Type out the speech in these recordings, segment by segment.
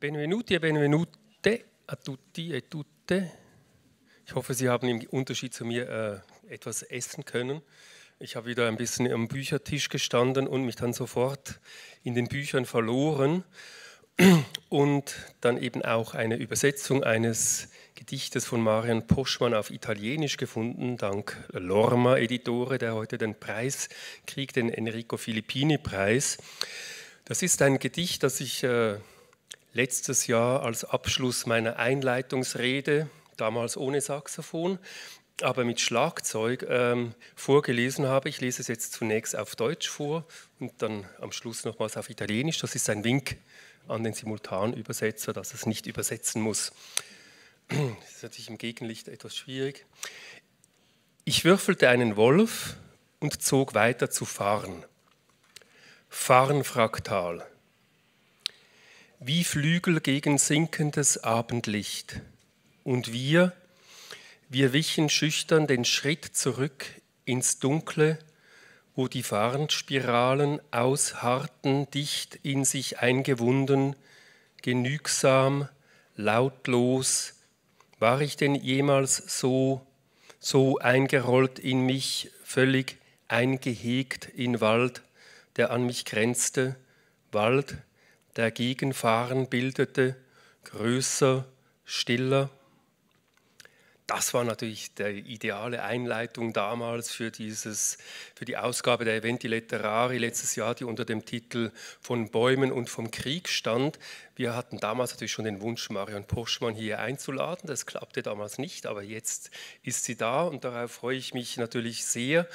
Benvenuti e benvenute a tutti e tutte. Ich hoffe, Sie haben im Unterschied zu mir äh, etwas essen können. Ich habe wieder ein bisschen am Büchertisch gestanden und mich dann sofort in den Büchern verloren und dann eben auch eine Übersetzung eines Gedichtes von Marian Poschmann auf Italienisch gefunden, dank Lorma Editore, der heute den Preis kriegt, den Enrico Filippini Preis. Das ist ein Gedicht, das ich äh, letztes Jahr als Abschluss meiner Einleitungsrede, damals ohne Saxophon, aber mit Schlagzeug ähm, vorgelesen habe. Ich lese es jetzt zunächst auf Deutsch vor und dann am Schluss nochmals auf Italienisch. Das ist ein Wink an den Simultanübersetzer, dass es nicht übersetzen muss. Das ist natürlich im Gegenlicht etwas schwierig. Ich würfelte einen Wolf und zog weiter zu Farn. Farnfraktal wie Flügel gegen sinkendes Abendlicht. Und wir, wir wichen schüchtern den Schritt zurück ins Dunkle, wo die Farnspiralen ausharrten, dicht in sich eingewunden, genügsam, lautlos. War ich denn jemals so, so eingerollt in mich, völlig eingehegt in Wald, der an mich grenzte, Wald, der der Gegenfahren bildete, größer, stiller. Das war natürlich die ideale Einleitung damals für, dieses, für die Ausgabe der Eventi Letterari letztes Jahr, die unter dem Titel Von Bäumen und vom Krieg stand. Wir hatten damals natürlich schon den Wunsch, Marion Porschmann hier einzuladen. Das klappte damals nicht, aber jetzt ist sie da und darauf freue ich mich natürlich sehr.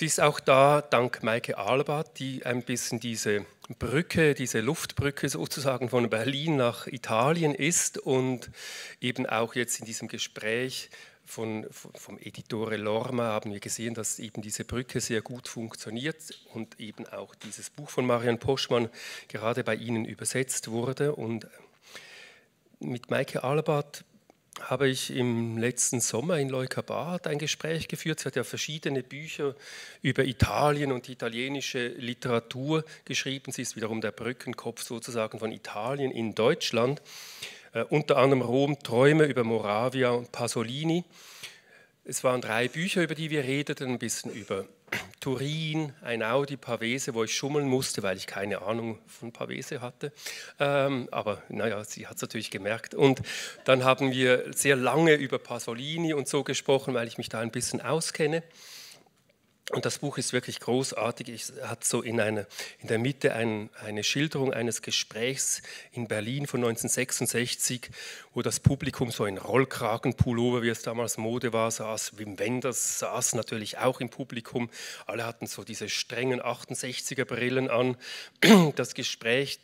Sie ist auch da dank Maike Albert, die ein bisschen diese Brücke, diese Luftbrücke sozusagen von Berlin nach Italien ist und eben auch jetzt in diesem Gespräch von, vom Editore Lorma haben wir gesehen, dass eben diese Brücke sehr gut funktioniert und eben auch dieses Buch von Marian Poschmann gerade bei Ihnen übersetzt wurde. Und mit Maike Albert habe ich im letzten Sommer in Leuka Barth ein Gespräch geführt. Sie hat ja verschiedene Bücher über Italien und italienische Literatur geschrieben. Sie ist wiederum der Brückenkopf sozusagen von Italien in Deutschland. Äh, unter anderem Rom, Träume über Moravia und Pasolini. Es waren drei Bücher, über die wir redeten, ein bisschen über Turin, ein Audi Pavese, wo ich schummeln musste, weil ich keine Ahnung von Pavese hatte. Ähm, aber naja, sie hat es natürlich gemerkt. Und dann haben wir sehr lange über Pasolini und so gesprochen, weil ich mich da ein bisschen auskenne. Und das Buch ist wirklich großartig. Es hat so in, eine, in der Mitte ein, eine Schilderung eines Gesprächs in Berlin von 1966, wo das Publikum so in Rollkragenpullover, wie es damals Mode war, saß. Wim Wenders saß natürlich auch im Publikum. Alle hatten so diese strengen 68er-Brillen an. Das Gespräch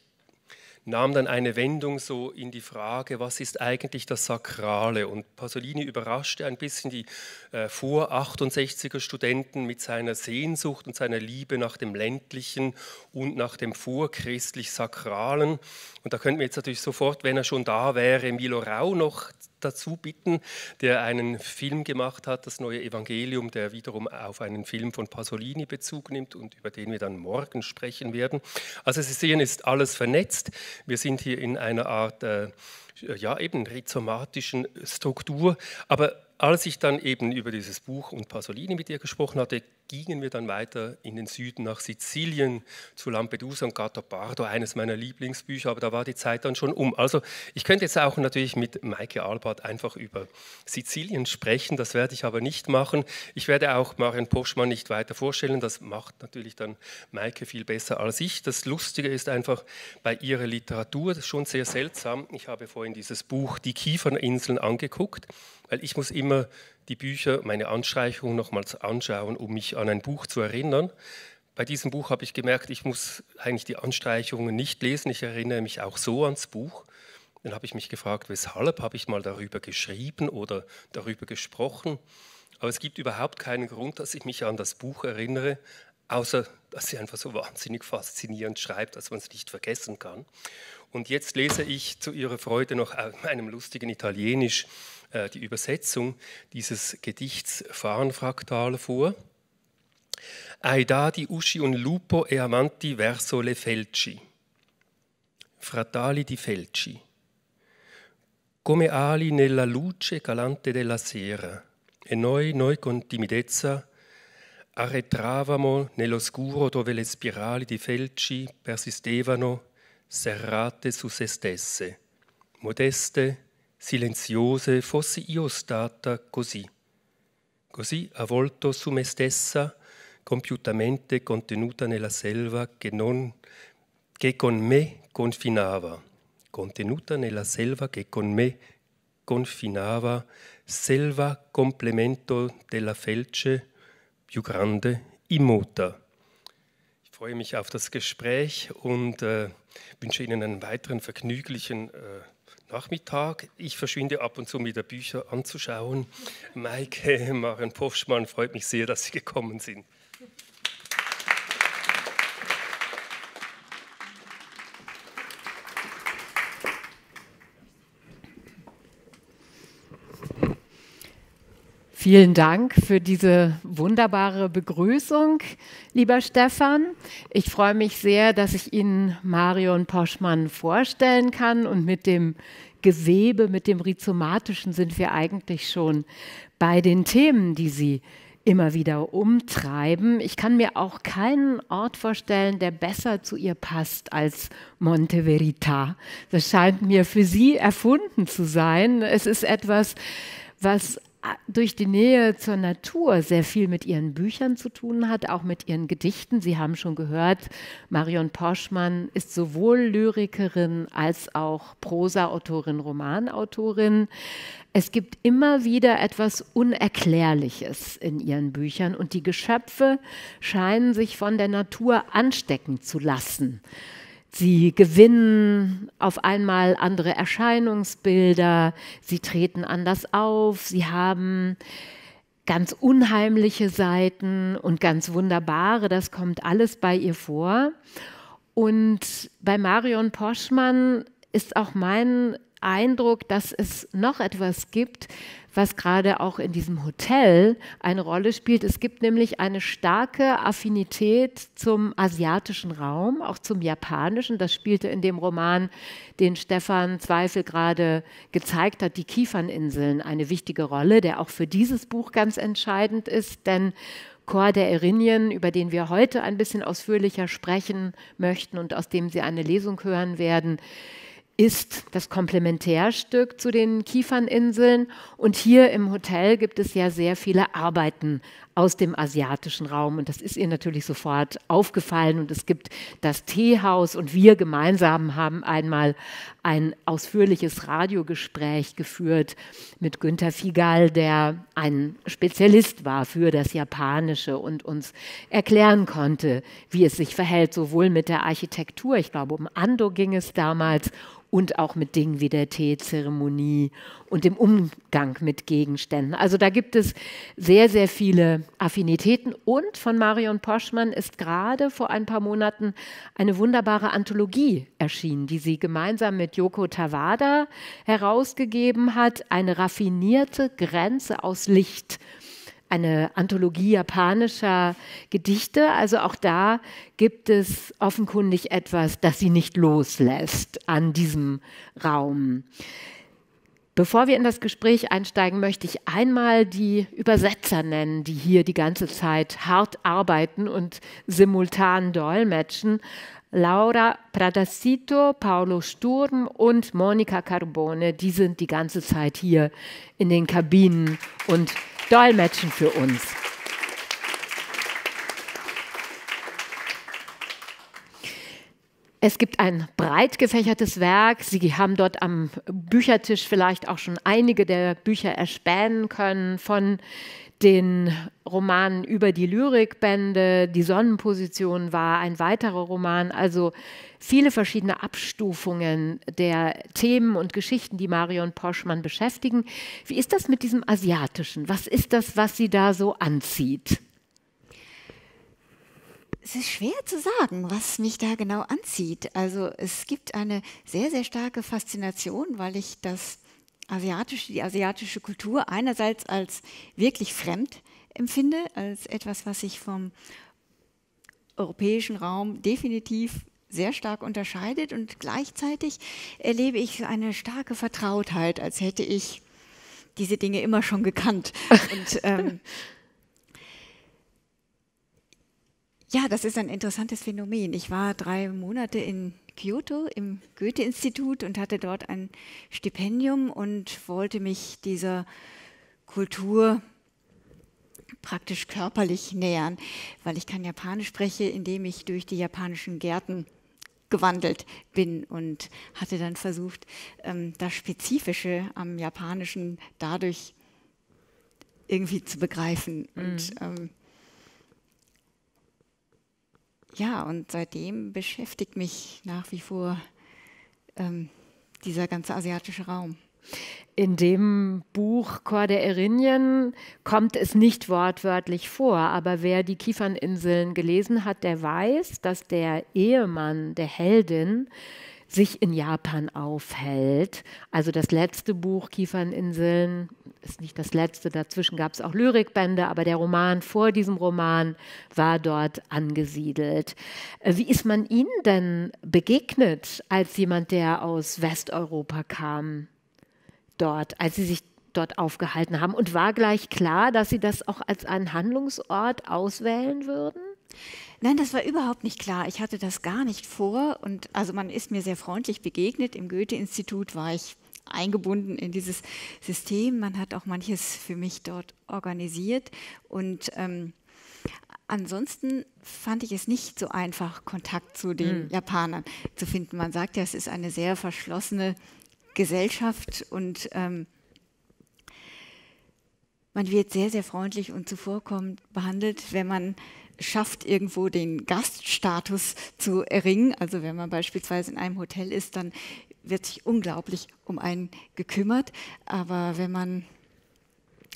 nahm dann eine Wendung so in die Frage, was ist eigentlich das Sakrale? Und Pasolini überraschte ein bisschen die äh, vor 68er Studenten mit seiner Sehnsucht und seiner Liebe nach dem ländlichen und nach dem vorchristlich Sakralen. Und da könnten wir jetzt natürlich sofort, wenn er schon da wäre, Milo Rau noch dazu bitten, der einen Film gemacht hat, das neue Evangelium, der wiederum auf einen Film von Pasolini Bezug nimmt und über den wir dann morgen sprechen werden. Also Sie sehen, ist alles vernetzt. Wir sind hier in einer Art, äh, ja eben rhizomatischen Struktur, aber als ich dann eben über dieses Buch und Pasolini mit ihr gesprochen hatte, gingen wir dann weiter in den Süden nach Sizilien zu Lampedusa und Gattopardo, eines meiner Lieblingsbücher, aber da war die Zeit dann schon um. Also ich könnte jetzt auch natürlich mit Maike Albert einfach über Sizilien sprechen, das werde ich aber nicht machen. Ich werde auch Marian Poschmann nicht weiter vorstellen, das macht natürlich dann Maike viel besser als ich. Das Lustige ist einfach bei ihrer Literatur, das ist schon sehr seltsam. Ich habe vorhin dieses Buch Die Kieferninseln angeguckt, weil ich muss immer die Bücher, meine Anstreichung nochmals anschauen, um mich an ein Buch zu erinnern. Bei diesem Buch habe ich gemerkt, ich muss eigentlich die Anstreichungen nicht lesen. Ich erinnere mich auch so ans Buch. Dann habe ich mich gefragt, weshalb habe ich mal darüber geschrieben oder darüber gesprochen. Aber es gibt überhaupt keinen Grund, dass ich mich an das Buch erinnere, außer dass sie einfach so wahnsinnig faszinierend schreibt, dass man es nicht vergessen kann. Und jetzt lese ich zu ihrer Freude noch meinem äh, lustigen Italienisch äh, die Übersetzung dieses Gedichts Fahrenfraktal vor. Aidadi usci un lupo e amanti verso le felci. Fratali di felci. Come ali nella luce calante della sera. E noi, noi con timidezza, arretravamo nell'oscuro dove le spirali di felci persistevano serrate su se stesse, modeste, silenziose fossi io stata così. Così avvolto su me stessa, compiutamente contenuta nella selva che, non, che con me confinava, contenuta nella selva che con me confinava, selva complemento della Felce, più grande, immota. Ich freue mich auf das Gespräch und äh, wünsche Ihnen einen weiteren vergnüglichen äh, Nachmittag. Ich verschwinde ab und zu mit Bücher anzuschauen. Maike Maren Poffschmann, freut mich sehr, dass Sie gekommen sind. Vielen Dank für diese wunderbare Begrüßung, lieber Stefan. Ich freue mich sehr, dass ich Ihnen Marion Poschmann vorstellen kann und mit dem Gewebe, mit dem Rhizomatischen sind wir eigentlich schon bei den Themen, die Sie immer wieder umtreiben. Ich kann mir auch keinen Ort vorstellen, der besser zu ihr passt als Monte Verita. Das scheint mir für Sie erfunden zu sein. Es ist etwas, was äh, durch die Nähe zur Natur sehr viel mit ihren Büchern zu tun hat, auch mit ihren Gedichten. Sie haben schon gehört, Marion Porschmann ist sowohl Lyrikerin als auch Prosaautorin, Romanautorin. Es gibt immer wieder etwas Unerklärliches in ihren Büchern und die Geschöpfe scheinen sich von der Natur anstecken zu lassen. Sie gewinnen auf einmal andere Erscheinungsbilder, sie treten anders auf, sie haben ganz unheimliche Seiten und ganz wunderbare, das kommt alles bei ihr vor. Und bei Marion Poschmann ist auch mein Eindruck, dass es noch etwas gibt, was gerade auch in diesem Hotel eine Rolle spielt. Es gibt nämlich eine starke Affinität zum asiatischen Raum, auch zum japanischen. Das spielte in dem Roman, den Stefan Zweifel gerade gezeigt hat, die Kieferninseln, eine wichtige Rolle, der auch für dieses Buch ganz entscheidend ist, denn Chor der Erinien, über den wir heute ein bisschen ausführlicher sprechen möchten und aus dem Sie eine Lesung hören werden, ist das Komplementärstück zu den Kieferninseln. Und hier im Hotel gibt es ja sehr viele Arbeiten aus dem asiatischen Raum. Und das ist ihr natürlich sofort aufgefallen. Und es gibt das Teehaus. Und wir gemeinsam haben einmal ein ausführliches Radiogespräch geführt mit Günter Figal, der ein Spezialist war für das Japanische und uns erklären konnte, wie es sich verhält, sowohl mit der Architektur, ich glaube um Ando ging es damals, und auch mit Dingen wie der Teezeremonie und dem Umgang mit Gegenständen. Also da gibt es sehr, sehr viele Affinitäten. Und von Marion Poschmann ist gerade vor ein paar Monaten eine wunderbare Anthologie erschienen, die sie gemeinsam mit Yoko Tawada herausgegeben hat. Eine raffinierte Grenze aus Licht eine Anthologie japanischer Gedichte. Also auch da gibt es offenkundig etwas, das sie nicht loslässt an diesem Raum. Bevor wir in das Gespräch einsteigen, möchte ich einmal die Übersetzer nennen, die hier die ganze Zeit hart arbeiten und simultan dolmetschen. Laura Pradassito, Paolo Sturm und Monika Carbone, die sind die ganze Zeit hier in den Kabinen und dolmetschen für uns. Es gibt ein breit gefächertes Werk. Sie haben dort am Büchertisch vielleicht auch schon einige der Bücher erspähen können von den Romanen über die Lyrikbände. Die Sonnenposition war ein weiterer Roman. Also viele verschiedene Abstufungen der Themen und Geschichten, die Marion Poschmann beschäftigen. Wie ist das mit diesem Asiatischen? Was ist das, was Sie da so anzieht? es ist schwer zu sagen, was mich da genau anzieht. Also es gibt eine sehr, sehr starke Faszination, weil ich das asiatische, die asiatische Kultur einerseits als wirklich fremd empfinde, als etwas, was sich vom europäischen Raum definitiv sehr stark unterscheidet und gleichzeitig erlebe ich eine starke Vertrautheit, als hätte ich diese Dinge immer schon gekannt. Und ähm, Ja, das ist ein interessantes Phänomen. Ich war drei Monate in Kyoto im Goethe-Institut und hatte dort ein Stipendium und wollte mich dieser Kultur praktisch körperlich nähern, weil ich kann Japanisch spreche, indem ich durch die japanischen Gärten gewandelt bin und hatte dann versucht, ähm, das Spezifische am Japanischen dadurch irgendwie zu begreifen. Mhm. Und, ähm, ja, und seitdem beschäftigt mich nach wie vor ähm, dieser ganze asiatische Raum. In dem Buch Chor der Erinien kommt es nicht wortwörtlich vor, aber wer die Kieferninseln gelesen hat, der weiß, dass der Ehemann der Heldin sich in Japan aufhält. Also das letzte Buch, Kieferninseln, ist nicht das letzte, dazwischen gab es auch Lyrikbände, aber der Roman vor diesem Roman war dort angesiedelt. Äh, wie ist man Ihnen denn begegnet als jemand, der aus Westeuropa kam, dort, als Sie sich dort aufgehalten haben? Und war gleich klar, dass Sie das auch als einen Handlungsort auswählen würden? Nein, das war überhaupt nicht klar. Ich hatte das gar nicht vor. Und also man ist mir sehr freundlich begegnet. Im Goethe-Institut war ich eingebunden in dieses System. Man hat auch manches für mich dort organisiert. Und ähm, ansonsten fand ich es nicht so einfach, Kontakt zu den mhm. Japanern zu finden. Man sagt ja, es ist eine sehr verschlossene Gesellschaft und ähm, man wird sehr, sehr freundlich und zuvorkommend behandelt, wenn man schafft, irgendwo den Gaststatus zu erringen. Also wenn man beispielsweise in einem Hotel ist, dann wird sich unglaublich um einen gekümmert. Aber wenn man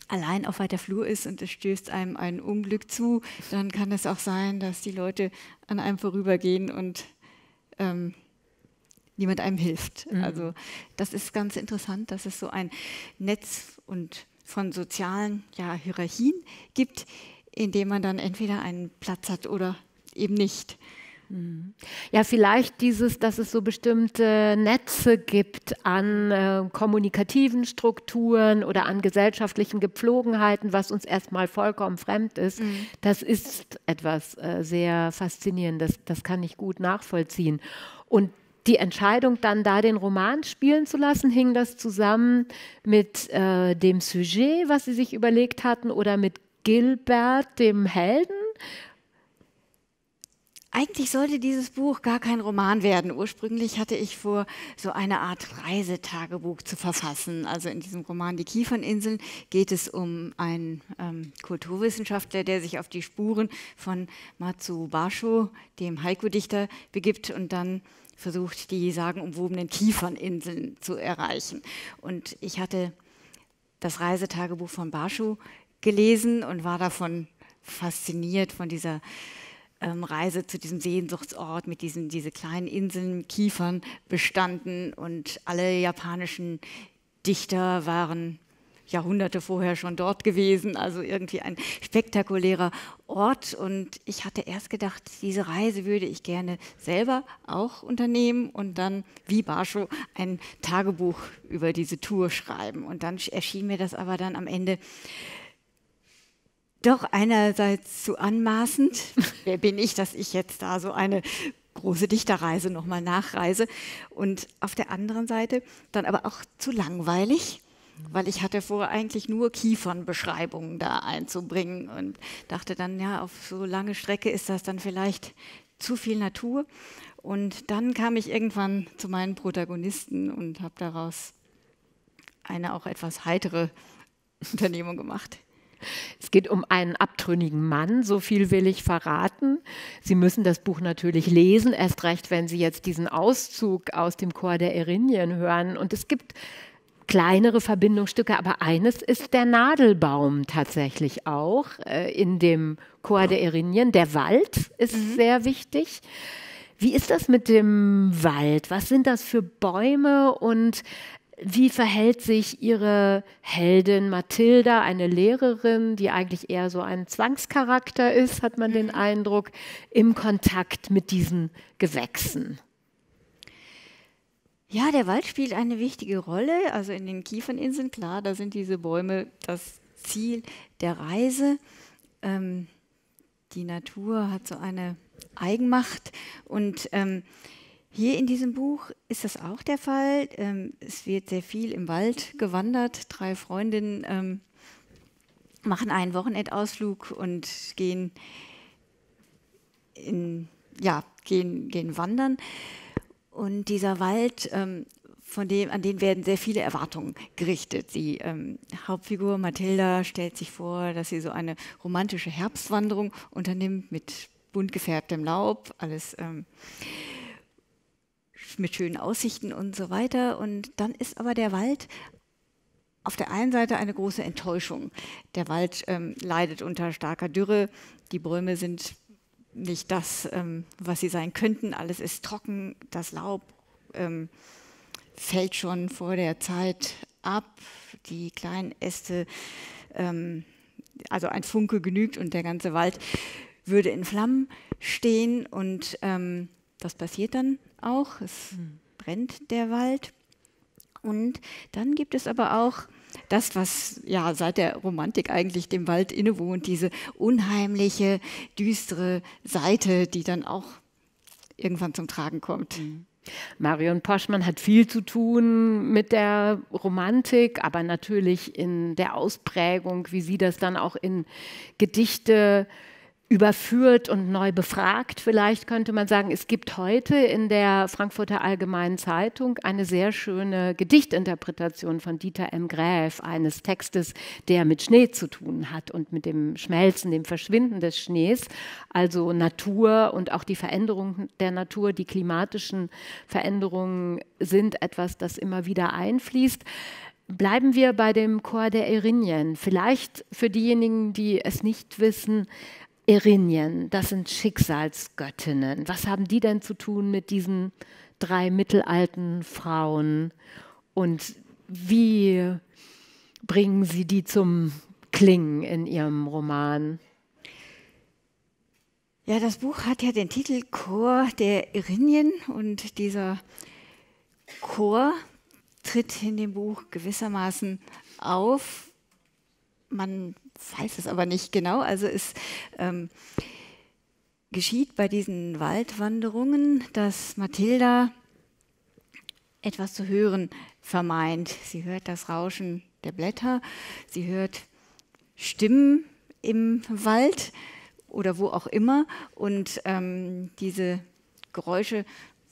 allein auf weiter Flur ist und es stößt einem ein Unglück zu, dann kann es auch sein, dass die Leute an einem vorübergehen und ähm, niemand einem hilft. Mhm. Also das ist ganz interessant, dass es so ein Netz und von sozialen ja, Hierarchien gibt, in dem man dann entweder einen Platz hat oder eben nicht. Mhm. Ja, vielleicht dieses, dass es so bestimmte Netze gibt an äh, kommunikativen Strukturen oder an gesellschaftlichen Gepflogenheiten, was uns erstmal vollkommen fremd ist. Mhm. Das ist etwas äh, sehr Faszinierendes. Das kann ich gut nachvollziehen. Und die Entscheidung, dann da den Roman spielen zu lassen, hing das zusammen mit äh, dem Sujet, was Sie sich überlegt hatten, oder mit Gilbert, dem Helden. Eigentlich sollte dieses Buch gar kein Roman werden. Ursprünglich hatte ich vor, so eine Art Reisetagebuch zu verfassen. Also in diesem Roman Die Kieferninseln geht es um einen ähm, Kulturwissenschaftler, der sich auf die Spuren von Basho, dem Haiku-Dichter, begibt und dann versucht, die sagenumwobenen Kieferninseln zu erreichen. Und ich hatte das Reisetagebuch von Bashu gelesen und war davon fasziniert, von dieser ähm, Reise zu diesem Sehnsuchtsort mit diesen diese kleinen Inseln, Kiefern bestanden und alle japanischen Dichter waren Jahrhunderte vorher schon dort gewesen, also irgendwie ein spektakulärer Ort. Und ich hatte erst gedacht, diese Reise würde ich gerne selber auch unternehmen und dann wie Barschow ein Tagebuch über diese Tour schreiben. Und dann erschien mir das aber dann am Ende doch einerseits zu anmaßend. Wer bin ich, dass ich jetzt da so eine große Dichterreise nochmal nachreise? Und auf der anderen Seite dann aber auch zu langweilig, weil ich hatte vor, eigentlich nur Kiefernbeschreibungen da einzubringen und dachte dann, ja, auf so lange Strecke ist das dann vielleicht zu viel Natur. Und dann kam ich irgendwann zu meinen Protagonisten und habe daraus eine auch etwas heitere Unternehmung gemacht. Es geht um einen abtrünnigen Mann, so viel will ich verraten. Sie müssen das Buch natürlich lesen, erst recht, wenn Sie jetzt diesen Auszug aus dem Chor der Erinien hören. Und es gibt kleinere Verbindungsstücke, aber eines ist der Nadelbaum tatsächlich auch äh, in dem Chor der Erinien. Der Wald ist mhm. sehr wichtig. Wie ist das mit dem Wald? Was sind das für Bäume und wie verhält sich ihre Heldin Mathilda, eine Lehrerin, die eigentlich eher so ein Zwangscharakter ist, hat man den mhm. Eindruck, im Kontakt mit diesen Gewächsen? Ja, der Wald spielt eine wichtige Rolle. Also in den Kieferninseln, klar, da sind diese Bäume das Ziel der Reise. Ähm, die Natur hat so eine Eigenmacht und ähm, hier in diesem Buch ist das auch der Fall. Ähm, es wird sehr viel im Wald gewandert. Drei Freundinnen ähm, machen einen Wochenendausflug und gehen, in, ja, gehen, gehen wandern. Und dieser Wald, ähm, von dem, an den werden sehr viele Erwartungen gerichtet. Die Hauptfigur Mathilda stellt sich vor, dass sie so eine romantische Herbstwanderung unternimmt mit bunt gefärbtem Laub, alles. Ähm, mit schönen Aussichten und so weiter. Und dann ist aber der Wald auf der einen Seite eine große Enttäuschung. Der Wald ähm, leidet unter starker Dürre, die Bäume sind nicht das, ähm, was sie sein könnten, alles ist trocken, das Laub ähm, fällt schon vor der Zeit ab, die kleinen Äste, ähm, also ein Funke genügt und der ganze Wald würde in Flammen stehen und das ähm, passiert dann auch, es mhm. brennt der Wald. Und dann gibt es aber auch das, was ja seit der Romantik eigentlich dem Wald innewohnt, diese unheimliche, düstere Seite, die dann auch irgendwann zum Tragen kommt. Mhm. Marion Poschmann hat viel zu tun mit der Romantik, aber natürlich in der Ausprägung, wie sie das dann auch in Gedichte äh, überführt und neu befragt. Vielleicht könnte man sagen, es gibt heute in der Frankfurter Allgemeinen Zeitung eine sehr schöne Gedichtinterpretation von Dieter M. Gräf, eines Textes, der mit Schnee zu tun hat und mit dem Schmelzen, dem Verschwinden des Schnees, also Natur und auch die Veränderung der Natur, die klimatischen Veränderungen sind etwas, das immer wieder einfließt. Bleiben wir bei dem Chor der Erinien. Vielleicht für diejenigen, die es nicht wissen, Erinien, das sind Schicksalsgöttinnen. Was haben die denn zu tun mit diesen drei mittelalten Frauen? Und wie bringen sie die zum Klingen in ihrem Roman? Ja, das Buch hat ja den Titel Chor der Irinien und dieser Chor tritt in dem Buch gewissermaßen auf. Man weiß es aber nicht genau. Also es ähm, geschieht bei diesen Waldwanderungen, dass Mathilda etwas zu hören vermeint. Sie hört das Rauschen der Blätter, sie hört Stimmen im Wald oder wo auch immer. Und ähm, diese Geräusche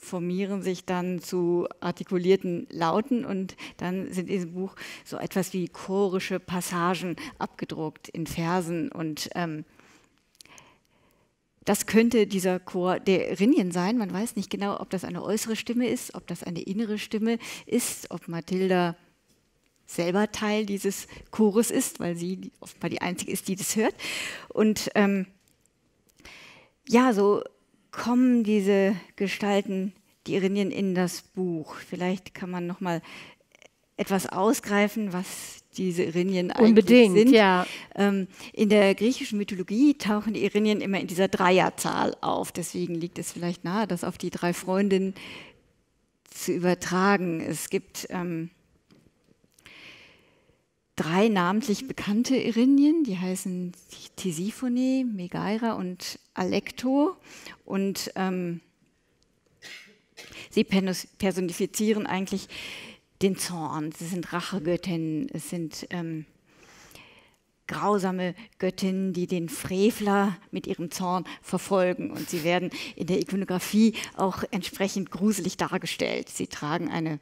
formieren sich dann zu artikulierten Lauten und dann sind in diesem Buch so etwas wie chorische Passagen abgedruckt in Versen und ähm, das könnte dieser Chor der Rinien sein. Man weiß nicht genau, ob das eine äußere Stimme ist, ob das eine innere Stimme ist, ob Mathilda selber Teil dieses Chores ist, weil sie offenbar die Einzige ist, die das hört. Und ähm, ja, so kommen diese Gestalten, die Irinien, in das Buch? Vielleicht kann man noch mal etwas ausgreifen, was diese Irinien eigentlich Unbedingt, sind. Ja. Ähm, in der griechischen Mythologie tauchen die Irinien immer in dieser Dreierzahl auf. Deswegen liegt es vielleicht nahe, das auf die drei Freundinnen zu übertragen. Es gibt ähm, drei namentlich bekannte Irinien, die heißen Tisiphone, Megaira und Alecto. Und ähm, sie personifizieren eigentlich den Zorn. Sie sind Rachegöttinnen, es sind ähm, grausame Göttinnen, die den Frevler mit ihrem Zorn verfolgen. Und sie werden in der Ikonografie auch entsprechend gruselig dargestellt. Sie tragen eine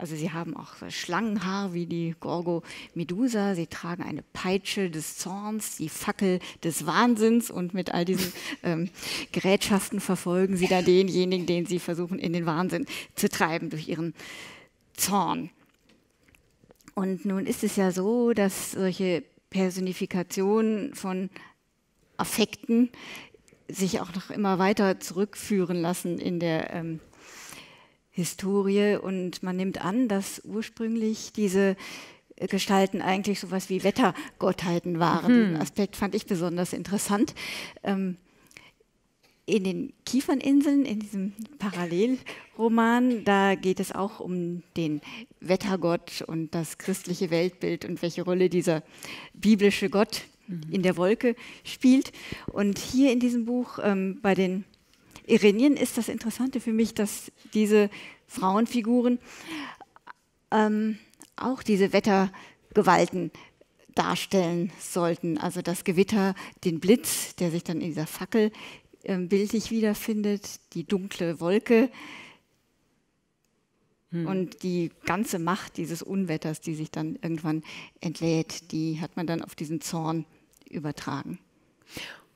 also sie haben auch Schlangenhaar wie die Gorgo Medusa, sie tragen eine Peitsche des Zorns, die Fackel des Wahnsinns und mit all diesen ähm, Gerätschaften verfolgen sie da denjenigen, den sie versuchen in den Wahnsinn zu treiben durch ihren Zorn. Und nun ist es ja so, dass solche Personifikationen von Affekten sich auch noch immer weiter zurückführen lassen in der ähm, Historie und man nimmt an, dass ursprünglich diese äh, Gestalten eigentlich sowas wie Wettergottheiten waren. Mhm. Den Aspekt fand ich besonders interessant. Ähm, in den Kieferninseln, in diesem Parallelroman, da geht es auch um den Wettergott und das christliche Weltbild und welche Rolle dieser biblische Gott mhm. in der Wolke spielt. Und hier in diesem Buch ähm, bei den Irenien ist das Interessante für mich, dass diese Frauenfiguren ähm, auch diese Wettergewalten darstellen sollten. Also das Gewitter, den Blitz, der sich dann in dieser Fackel äh, bildlich wiederfindet, die dunkle Wolke hm. und die ganze Macht dieses Unwetters, die sich dann irgendwann entlädt, die hat man dann auf diesen Zorn übertragen.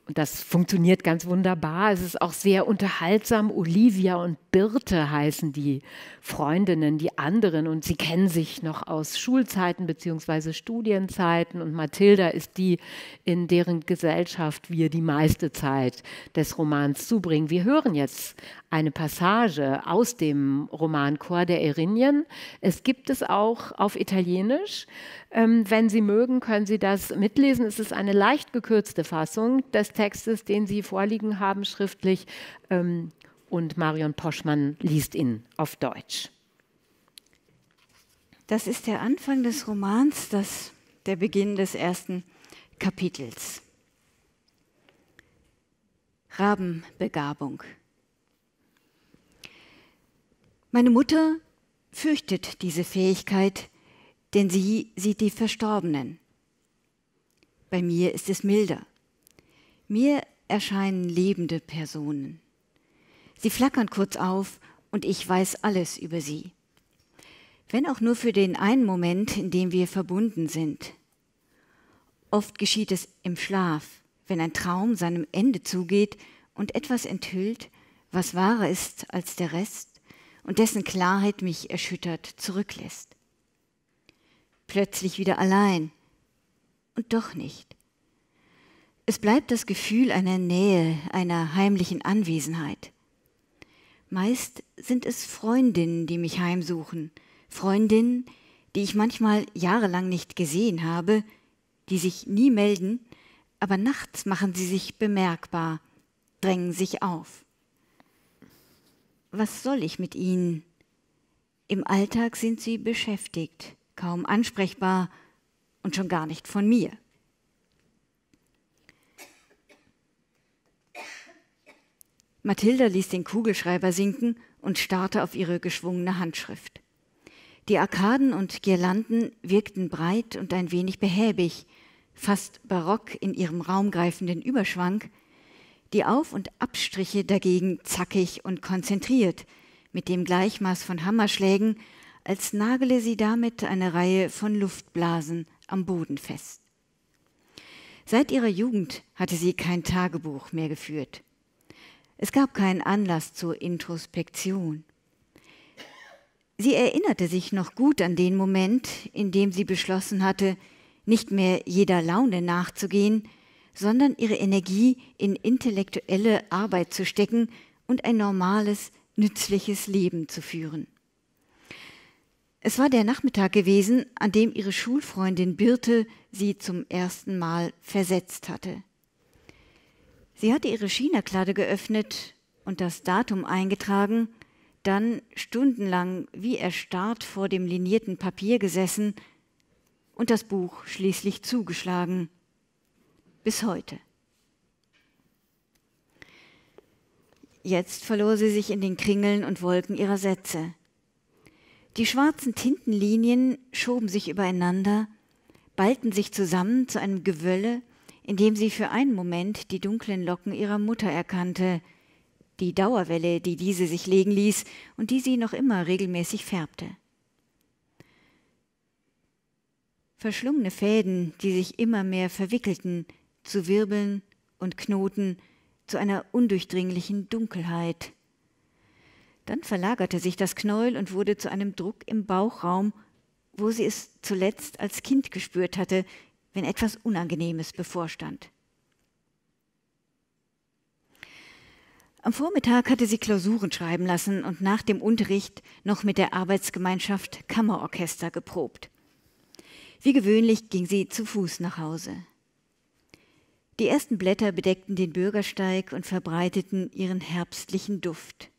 Und das funktioniert ganz wunderbar. Es ist auch sehr unterhaltsam. Olivia und Birte heißen die Freundinnen, die anderen. Und sie kennen sich noch aus Schulzeiten bzw. Studienzeiten. Und Mathilda ist die, in deren Gesellschaft wir die meiste Zeit des Romans zubringen. Wir hören jetzt eine Passage aus dem Roman Chor der Erinien. Es gibt es auch auf Italienisch. Ähm, wenn Sie mögen, können Sie das mitlesen. Es ist eine leicht gekürzte Fassung des Textes, den Sie vorliegen haben, schriftlich. Ähm, und Marion Poschmann liest ihn auf Deutsch. Das ist der Anfang des Romans, das, der Beginn des ersten Kapitels. Rabenbegabung. Meine Mutter fürchtet diese Fähigkeit, denn sie sieht die Verstorbenen. Bei mir ist es milder. Mir erscheinen lebende Personen. Sie flackern kurz auf und ich weiß alles über sie. Wenn auch nur für den einen Moment, in dem wir verbunden sind. Oft geschieht es im Schlaf, wenn ein Traum seinem Ende zugeht und etwas enthüllt, was wahrer ist als der Rest und dessen Klarheit mich erschüttert zurücklässt. Plötzlich wieder allein und doch nicht. Es bleibt das Gefühl einer Nähe, einer heimlichen Anwesenheit. Meist sind es Freundinnen, die mich heimsuchen, Freundinnen, die ich manchmal jahrelang nicht gesehen habe, die sich nie melden, aber nachts machen sie sich bemerkbar, drängen sich auf was soll ich mit ihnen? Im Alltag sind sie beschäftigt, kaum ansprechbar und schon gar nicht von mir. Mathilda ließ den Kugelschreiber sinken und starrte auf ihre geschwungene Handschrift. Die Arkaden und Girlanden wirkten breit und ein wenig behäbig, fast barock in ihrem raumgreifenden Überschwang – die Auf- und Abstriche dagegen zackig und konzentriert, mit dem Gleichmaß von Hammerschlägen, als nagele sie damit eine Reihe von Luftblasen am Boden fest. Seit ihrer Jugend hatte sie kein Tagebuch mehr geführt. Es gab keinen Anlass zur Introspektion. Sie erinnerte sich noch gut an den Moment, in dem sie beschlossen hatte, nicht mehr jeder Laune nachzugehen, sondern ihre Energie in intellektuelle Arbeit zu stecken und ein normales, nützliches Leben zu führen. Es war der Nachmittag gewesen, an dem ihre Schulfreundin Birte sie zum ersten Mal versetzt hatte. Sie hatte ihre Chinaklade geöffnet und das Datum eingetragen, dann stundenlang wie erstarrt vor dem linierten Papier gesessen und das Buch schließlich zugeschlagen – bis heute. Jetzt verlor sie sich in den Kringeln und Wolken ihrer Sätze. Die schwarzen Tintenlinien schoben sich übereinander, ballten sich zusammen zu einem Gewölle, in dem sie für einen Moment die dunklen Locken ihrer Mutter erkannte, die Dauerwelle, die diese sich legen ließ und die sie noch immer regelmäßig färbte. Verschlungene Fäden, die sich immer mehr verwickelten, zu Wirbeln und Knoten, zu einer undurchdringlichen Dunkelheit. Dann verlagerte sich das Knäuel und wurde zu einem Druck im Bauchraum, wo sie es zuletzt als Kind gespürt hatte, wenn etwas Unangenehmes bevorstand. Am Vormittag hatte sie Klausuren schreiben lassen und nach dem Unterricht noch mit der Arbeitsgemeinschaft Kammerorchester geprobt. Wie gewöhnlich ging sie zu Fuß nach Hause. Die ersten Blätter bedeckten den Bürgersteig und verbreiteten ihren herbstlichen Duft.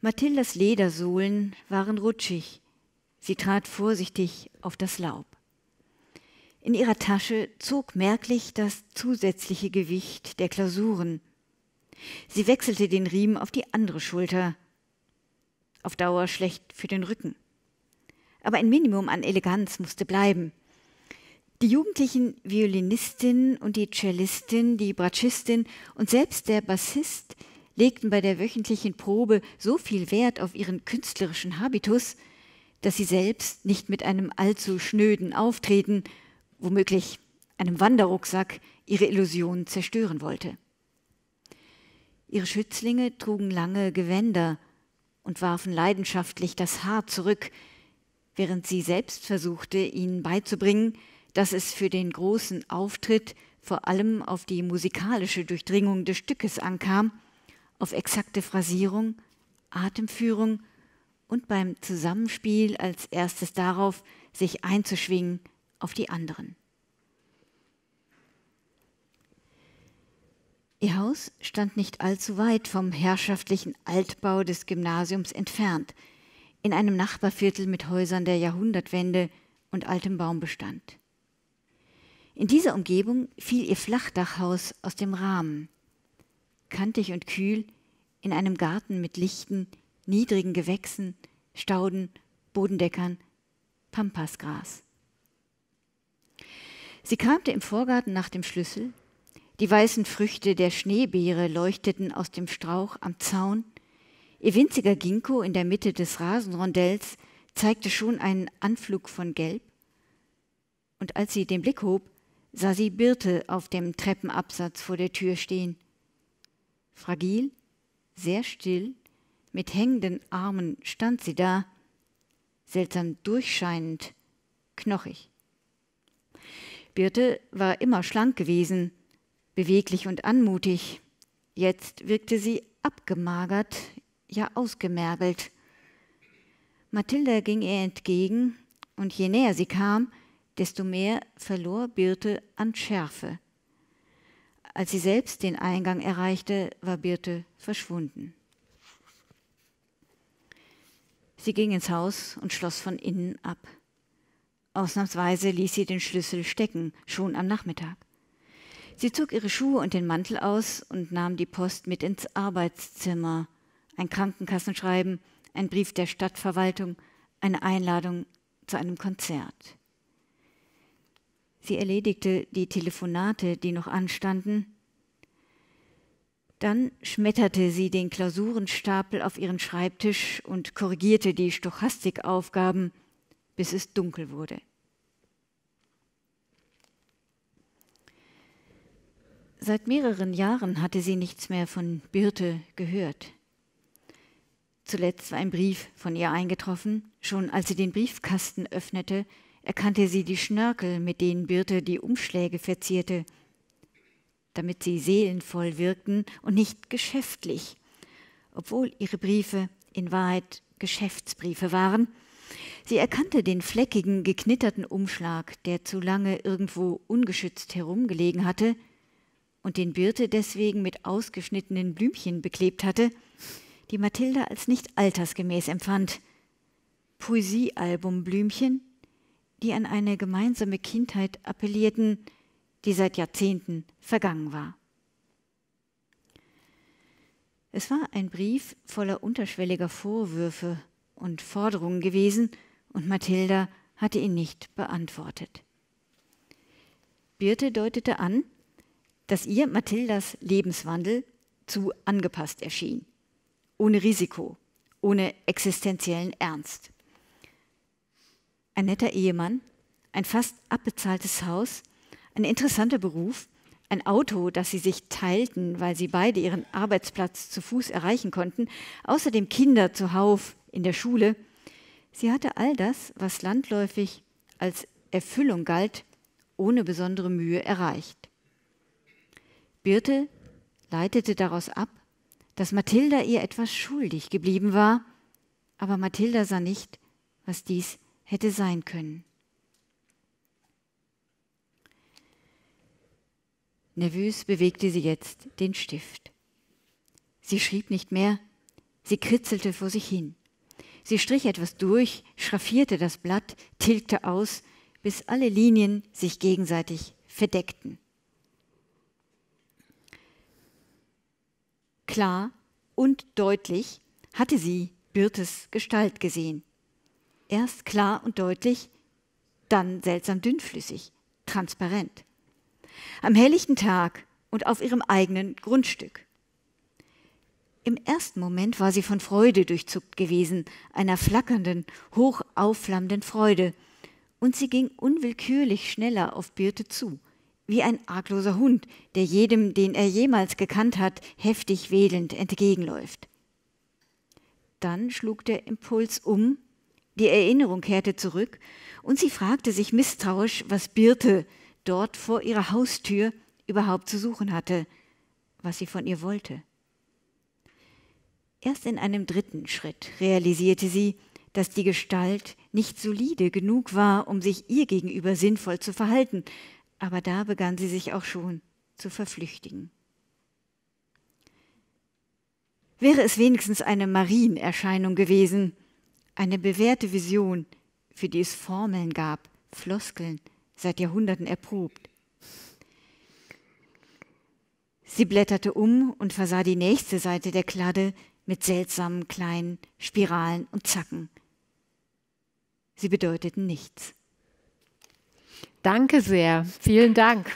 Mathildas Ledersohlen waren rutschig. Sie trat vorsichtig auf das Laub. In ihrer Tasche zog merklich das zusätzliche Gewicht der Klausuren. Sie wechselte den Riemen auf die andere Schulter. Auf Dauer schlecht für den Rücken. Aber ein Minimum an Eleganz musste bleiben. Die jugendlichen Violinistin und die Cellistin, die Bratschistin und selbst der Bassist legten bei der wöchentlichen Probe so viel Wert auf ihren künstlerischen Habitus, dass sie selbst nicht mit einem allzu schnöden Auftreten, womöglich einem Wanderrucksack, ihre Illusion zerstören wollte. Ihre Schützlinge trugen lange Gewänder und warfen leidenschaftlich das Haar zurück, während sie selbst versuchte, ihnen beizubringen, dass es für den großen Auftritt vor allem auf die musikalische Durchdringung des Stückes ankam, auf exakte Phrasierung, Atemführung und beim Zusammenspiel als erstes darauf, sich einzuschwingen auf die anderen. Ihr Haus stand nicht allzu weit vom herrschaftlichen Altbau des Gymnasiums entfernt, in einem Nachbarviertel mit Häusern der Jahrhundertwende und altem Baumbestand. In dieser Umgebung fiel ihr Flachdachhaus aus dem Rahmen. Kantig und kühl, in einem Garten mit lichten, niedrigen Gewächsen, Stauden, Bodendeckern, Pampasgras. Sie kramte im Vorgarten nach dem Schlüssel, die weißen Früchte der Schneebeere leuchteten aus dem Strauch am Zaun, ihr winziger Ginkgo in der Mitte des Rasenrondells zeigte schon einen Anflug von Gelb, und als sie den Blick hob, sah sie Birte auf dem Treppenabsatz vor der Tür stehen. Fragil, sehr still, mit hängenden Armen stand sie da, seltsam durchscheinend, knochig. Birte war immer schlank gewesen, beweglich und anmutig. Jetzt wirkte sie abgemagert, ja ausgemergelt. Mathilda ging ihr entgegen, und je näher sie kam, desto mehr verlor Birte an Schärfe. Als sie selbst den Eingang erreichte, war Birte verschwunden. Sie ging ins Haus und schloss von innen ab. Ausnahmsweise ließ sie den Schlüssel stecken, schon am Nachmittag. Sie zog ihre Schuhe und den Mantel aus und nahm die Post mit ins Arbeitszimmer. Ein Krankenkassenschreiben, ein Brief der Stadtverwaltung, eine Einladung zu einem Konzert. Sie erledigte die Telefonate, die noch anstanden. Dann schmetterte sie den Klausurenstapel auf ihren Schreibtisch und korrigierte die Stochastikaufgaben, bis es dunkel wurde. Seit mehreren Jahren hatte sie nichts mehr von Birte gehört. Zuletzt war ein Brief von ihr eingetroffen. Schon als sie den Briefkasten öffnete, erkannte sie die Schnörkel, mit denen Birte die Umschläge verzierte, damit sie seelenvoll wirkten und nicht geschäftlich, obwohl ihre Briefe in Wahrheit Geschäftsbriefe waren. Sie erkannte den fleckigen, geknitterten Umschlag, der zu lange irgendwo ungeschützt herumgelegen hatte und den Birte deswegen mit ausgeschnittenen Blümchen beklebt hatte, die Mathilda als nicht altersgemäß empfand. Poesiealbum Blümchen die an eine gemeinsame Kindheit appellierten, die seit Jahrzehnten vergangen war. Es war ein Brief voller unterschwelliger Vorwürfe und Forderungen gewesen, und Mathilda hatte ihn nicht beantwortet. Birte deutete an, dass ihr Mathildas Lebenswandel zu angepasst erschien, ohne Risiko, ohne existenziellen Ernst ein netter Ehemann, ein fast abbezahltes Haus, ein interessanter Beruf, ein Auto, das sie sich teilten, weil sie beide ihren Arbeitsplatz zu Fuß erreichen konnten, außerdem Kinder zuhauf in der Schule. Sie hatte all das, was landläufig als Erfüllung galt, ohne besondere Mühe erreicht. Birte leitete daraus ab, dass Mathilda ihr etwas schuldig geblieben war, aber Mathilda sah nicht, was dies hätte sein können. Nervös bewegte sie jetzt den Stift. Sie schrieb nicht mehr, sie kritzelte vor sich hin. Sie strich etwas durch, schraffierte das Blatt, tilgte aus, bis alle Linien sich gegenseitig verdeckten. Klar und deutlich hatte sie Birtes Gestalt gesehen. Erst klar und deutlich, dann seltsam dünnflüssig, transparent. Am helllichten Tag und auf ihrem eigenen Grundstück. Im ersten Moment war sie von Freude durchzuckt gewesen, einer flackernden, hoch aufflammenden Freude, und sie ging unwillkürlich schneller auf Birte zu, wie ein argloser Hund, der jedem, den er jemals gekannt hat, heftig wedelnd entgegenläuft. Dann schlug der Impuls um die Erinnerung kehrte zurück und sie fragte sich misstrauisch, was Birte dort vor ihrer Haustür überhaupt zu suchen hatte, was sie von ihr wollte. Erst in einem dritten Schritt realisierte sie, dass die Gestalt nicht solide genug war, um sich ihr gegenüber sinnvoll zu verhalten, aber da begann sie sich auch schon zu verflüchtigen. Wäre es wenigstens eine Marienerscheinung gewesen, eine bewährte Vision, für die es Formeln gab, Floskeln, seit Jahrhunderten erprobt. Sie blätterte um und versah die nächste Seite der Kladde mit seltsamen kleinen Spiralen und Zacken. Sie bedeuteten nichts. Danke sehr. Vielen Dank.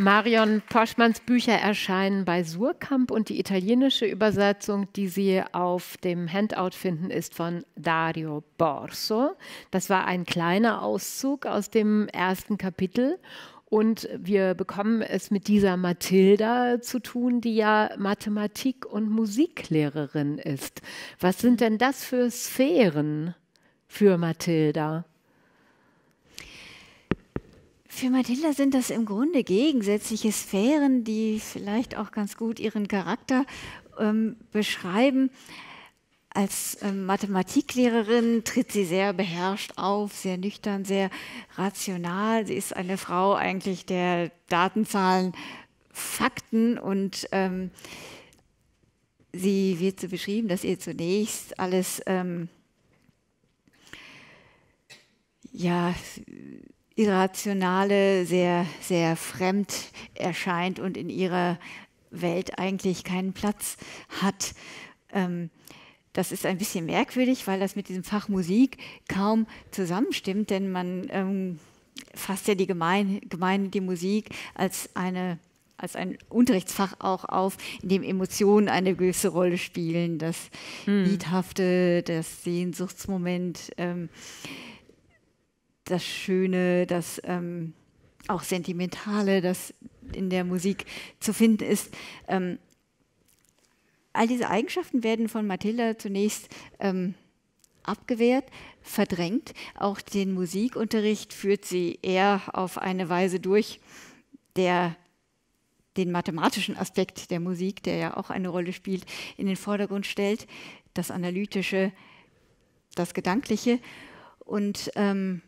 Marion Poschmanns Bücher erscheinen bei Surkamp und die italienische Übersetzung, die Sie auf dem Handout finden, ist von Dario Borso. Das war ein kleiner Auszug aus dem ersten Kapitel. Und wir bekommen es mit dieser Mathilda zu tun, die ja Mathematik- und Musiklehrerin ist. Was sind denn das für Sphären für Mathilda? Für Mathilda sind das im Grunde gegensätzliche Sphären, die vielleicht auch ganz gut ihren Charakter ähm, beschreiben. Als ähm, Mathematiklehrerin tritt sie sehr beherrscht auf, sehr nüchtern, sehr rational. Sie ist eine Frau eigentlich der Datenzahlen, Fakten und ähm, sie wird so beschrieben, dass ihr zunächst alles ähm, ja Irrationale sehr, sehr fremd erscheint und in ihrer Welt eigentlich keinen Platz hat. Ähm, das ist ein bisschen merkwürdig, weil das mit diesem Fach Musik kaum zusammenstimmt, denn man ähm, fasst ja die Gemeinde, Gemeinde, die Musik als eine als ein Unterrichtsfach auch auf, in dem Emotionen eine gewisse Rolle spielen, das hm. Liedhafte, das Sehnsuchtsmoment. Ähm, das Schöne, das ähm, auch Sentimentale, das in der Musik zu finden ist. Ähm, all diese Eigenschaften werden von Mathilda zunächst ähm, abgewehrt, verdrängt. Auch den Musikunterricht führt sie eher auf eine Weise durch, der den mathematischen Aspekt der Musik, der ja auch eine Rolle spielt, in den Vordergrund stellt, das Analytische, das Gedankliche. Und ähm,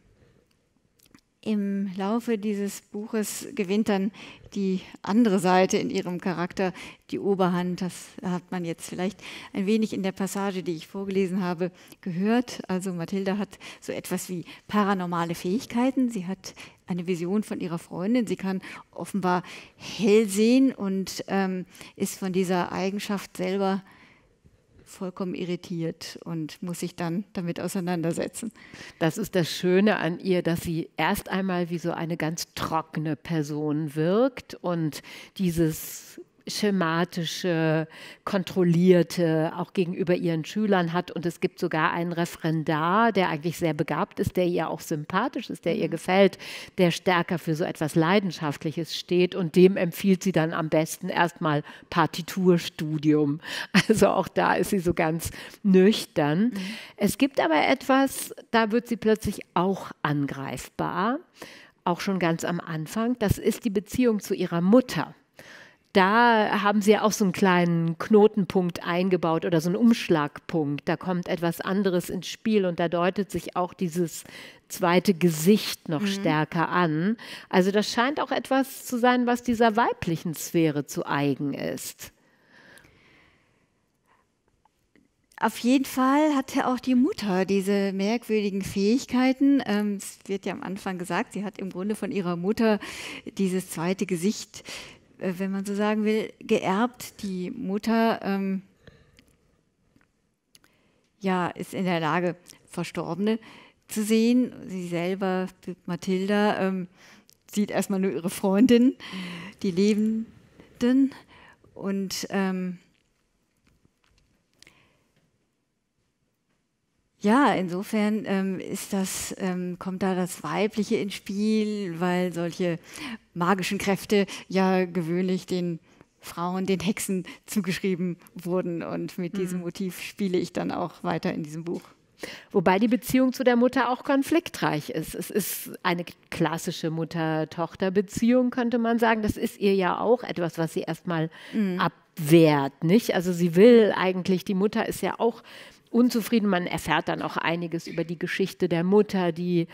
im Laufe dieses Buches gewinnt dann die andere Seite in ihrem Charakter die Oberhand. Das hat man jetzt vielleicht ein wenig in der Passage, die ich vorgelesen habe, gehört. Also Mathilda hat so etwas wie paranormale Fähigkeiten. Sie hat eine Vision von ihrer Freundin. Sie kann offenbar hell sehen und ähm, ist von dieser Eigenschaft selber vollkommen irritiert und muss sich dann damit auseinandersetzen. Das ist das Schöne an ihr, dass sie erst einmal wie so eine ganz trockene Person wirkt und dieses schematische, kontrollierte auch gegenüber ihren Schülern hat. Und es gibt sogar einen Referendar, der eigentlich sehr begabt ist, der ihr auch sympathisch ist, der ihr mhm. gefällt, der stärker für so etwas Leidenschaftliches steht. Und dem empfiehlt sie dann am besten erstmal Partiturstudium. Also auch da ist sie so ganz nüchtern. Mhm. Es gibt aber etwas, da wird sie plötzlich auch angreifbar. Auch schon ganz am Anfang, das ist die Beziehung zu ihrer Mutter da haben sie ja auch so einen kleinen Knotenpunkt eingebaut oder so einen Umschlagpunkt. Da kommt etwas anderes ins Spiel und da deutet sich auch dieses zweite Gesicht noch mhm. stärker an. Also das scheint auch etwas zu sein, was dieser weiblichen Sphäre zu eigen ist. Auf jeden Fall hatte auch die Mutter diese merkwürdigen Fähigkeiten. Ähm, es wird ja am Anfang gesagt, sie hat im Grunde von ihrer Mutter dieses zweite Gesicht äh, wenn man so sagen will, geerbt. Die Mutter ähm, ja, ist in der Lage, Verstorbene zu sehen. Sie selber, Mathilda, ähm, sieht erstmal nur ihre Freundin, die Lebenden. Und ähm, Ja, insofern ähm, ist das, ähm, kommt da das Weibliche ins Spiel, weil solche magischen Kräfte ja gewöhnlich den Frauen, den Hexen zugeschrieben wurden. Und mit mhm. diesem Motiv spiele ich dann auch weiter in diesem Buch. Wobei die Beziehung zu der Mutter auch konfliktreich ist. Es ist eine klassische Mutter-Tochter-Beziehung, könnte man sagen. Das ist ihr ja auch etwas, was sie erstmal mhm. abwehrt, nicht? Also sie will eigentlich, die Mutter ist ja auch unzufrieden. Man erfährt dann auch einiges über die Geschichte der Mutter, die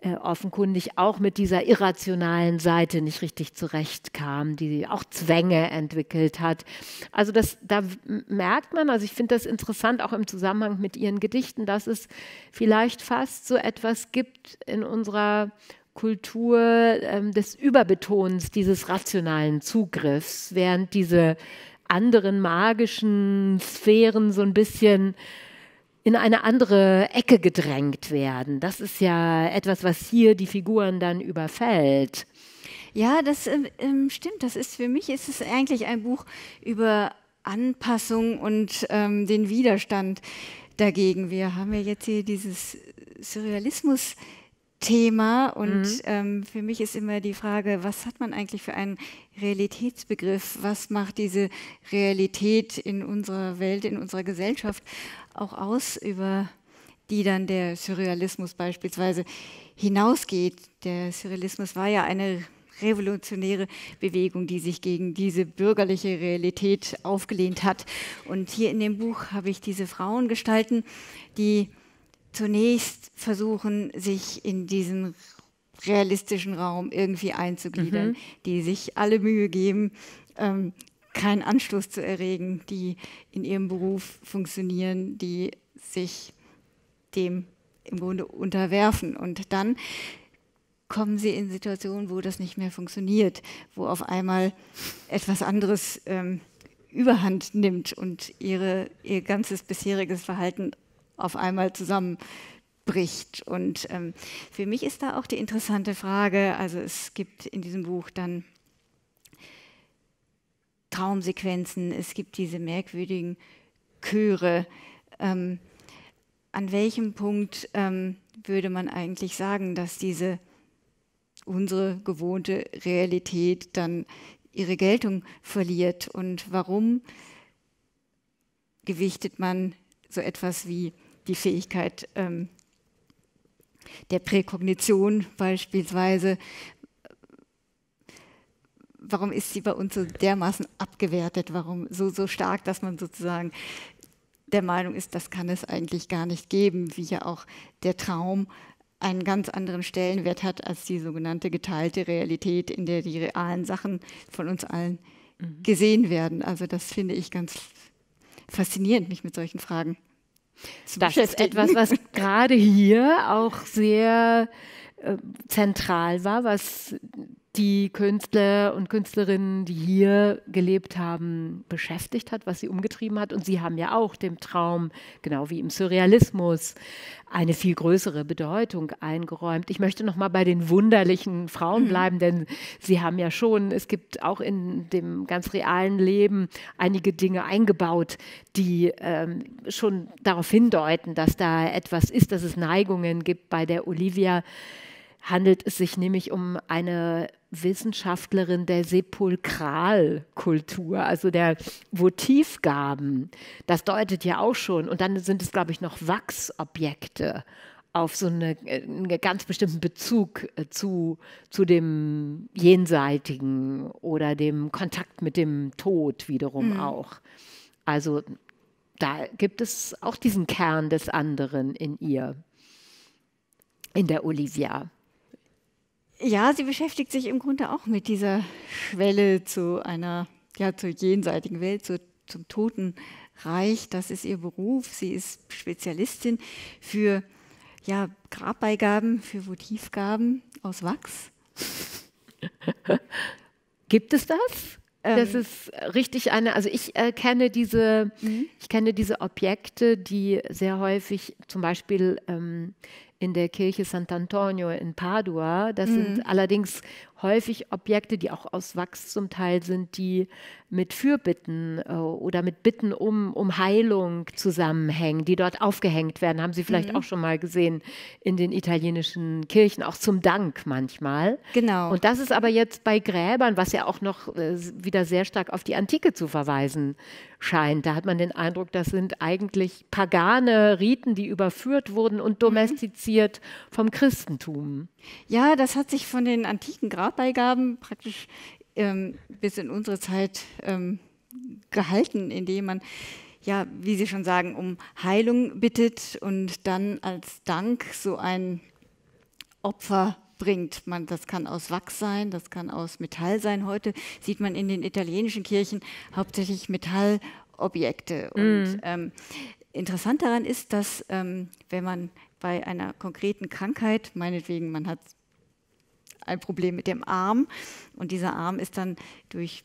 äh, offenkundig auch mit dieser irrationalen Seite nicht richtig zurechtkam, die auch Zwänge entwickelt hat. Also das, da merkt man, also ich finde das interessant auch im Zusammenhang mit ihren Gedichten, dass es vielleicht fast so etwas gibt in unserer Kultur äh, des Überbetons dieses rationalen Zugriffs, während diese anderen magischen Sphären so ein bisschen in eine andere Ecke gedrängt werden. Das ist ja etwas, was hier die Figuren dann überfällt. Ja, das äh, stimmt. Das ist für mich ist es eigentlich ein Buch über Anpassung und ähm, den Widerstand dagegen. Wir haben ja jetzt hier dieses Surrealismus. Thema und mhm. ähm, für mich ist immer die Frage, was hat man eigentlich für einen Realitätsbegriff? Was macht diese Realität in unserer Welt, in unserer Gesellschaft auch aus, über die dann der Surrealismus beispielsweise hinausgeht. Der Surrealismus war ja eine revolutionäre Bewegung, die sich gegen diese bürgerliche Realität aufgelehnt hat. Und hier in dem Buch habe ich diese Frauen gestalten, die zunächst versuchen, sich in diesen realistischen Raum irgendwie einzugliedern, mhm. die sich alle Mühe geben, ähm, keinen Anstoß zu erregen, die in ihrem Beruf funktionieren, die sich dem im Grunde unterwerfen. Und dann kommen sie in Situationen, wo das nicht mehr funktioniert, wo auf einmal etwas anderes ähm, überhand nimmt und ihre, ihr ganzes bisheriges Verhalten auf einmal zusammenbricht. Und ähm, für mich ist da auch die interessante Frage, also es gibt in diesem Buch dann Traumsequenzen, es gibt diese merkwürdigen Chöre. Ähm, an welchem Punkt ähm, würde man eigentlich sagen, dass diese unsere gewohnte Realität dann ihre Geltung verliert und warum gewichtet man so etwas wie die Fähigkeit ähm, der Präkognition beispielsweise warum ist sie bei uns so dermaßen abgewertet? Warum so, so stark, dass man sozusagen der Meinung ist, das kann es eigentlich gar nicht geben, wie ja auch der Traum einen ganz anderen Stellenwert hat als die sogenannte geteilte Realität, in der die realen Sachen von uns allen mhm. gesehen werden. Also das finde ich ganz faszinierend, mich mit solchen Fragen zu das beschäftigen. Das ist etwas, was gerade hier auch sehr äh, zentral war, was die Künstler und Künstlerinnen, die hier gelebt haben, beschäftigt hat, was sie umgetrieben hat. Und sie haben ja auch dem Traum, genau wie im Surrealismus, eine viel größere Bedeutung eingeräumt. Ich möchte noch mal bei den wunderlichen Frauen mhm. bleiben, denn sie haben ja schon, es gibt auch in dem ganz realen Leben einige Dinge eingebaut, die ähm, schon darauf hindeuten, dass da etwas ist, dass es Neigungen gibt. Bei der Olivia handelt es sich nämlich um eine Wissenschaftlerin der Sepulkralkultur, also der Votivgaben. Das deutet ja auch schon. Und dann sind es, glaube ich, noch Wachsobjekte auf so eine, äh, einen ganz bestimmten Bezug äh, zu, zu dem Jenseitigen oder dem Kontakt mit dem Tod wiederum mhm. auch. Also da gibt es auch diesen Kern des anderen in ihr, in der Olivia ja, sie beschäftigt sich im Grunde auch mit dieser Schwelle zu einer, ja, zur jenseitigen Welt, zu, zum Totenreich. Das ist ihr Beruf. Sie ist Spezialistin für ja, Grabbeigaben, für Votivgaben aus Wachs. Gibt es das? Das ähm. ist richtig eine, also ich äh, kenne diese, mhm. ich kenne diese Objekte, die sehr häufig zum Beispiel ähm, in der Kirche Sant'Antonio in Padua. Das mhm. sind allerdings häufig Objekte, die auch aus Wachs zum Teil sind, die mit Fürbitten äh, oder mit Bitten um, um Heilung zusammenhängen, die dort aufgehängt werden. Haben Sie vielleicht mhm. auch schon mal gesehen in den italienischen Kirchen, auch zum Dank manchmal. Genau. Und das ist aber jetzt bei Gräbern, was ja auch noch äh, wieder sehr stark auf die Antike zu verweisen scheint. Da hat man den Eindruck, das sind eigentlich pagane Riten, die überführt wurden und mhm. domestiziert mhm. vom Christentum. Ja, das hat sich von den antiken Grabern Startbeigaben praktisch ähm, bis in unsere Zeit ähm, gehalten, indem man, ja, wie Sie schon sagen, um Heilung bittet und dann als Dank so ein Opfer bringt. Man, das kann aus Wachs sein, das kann aus Metall sein. Heute sieht man in den italienischen Kirchen hauptsächlich Metallobjekte. Und mhm. ähm, interessant daran ist, dass ähm, wenn man bei einer konkreten Krankheit, meinetwegen, man hat ein Problem mit dem Arm. Und dieser Arm ist dann durch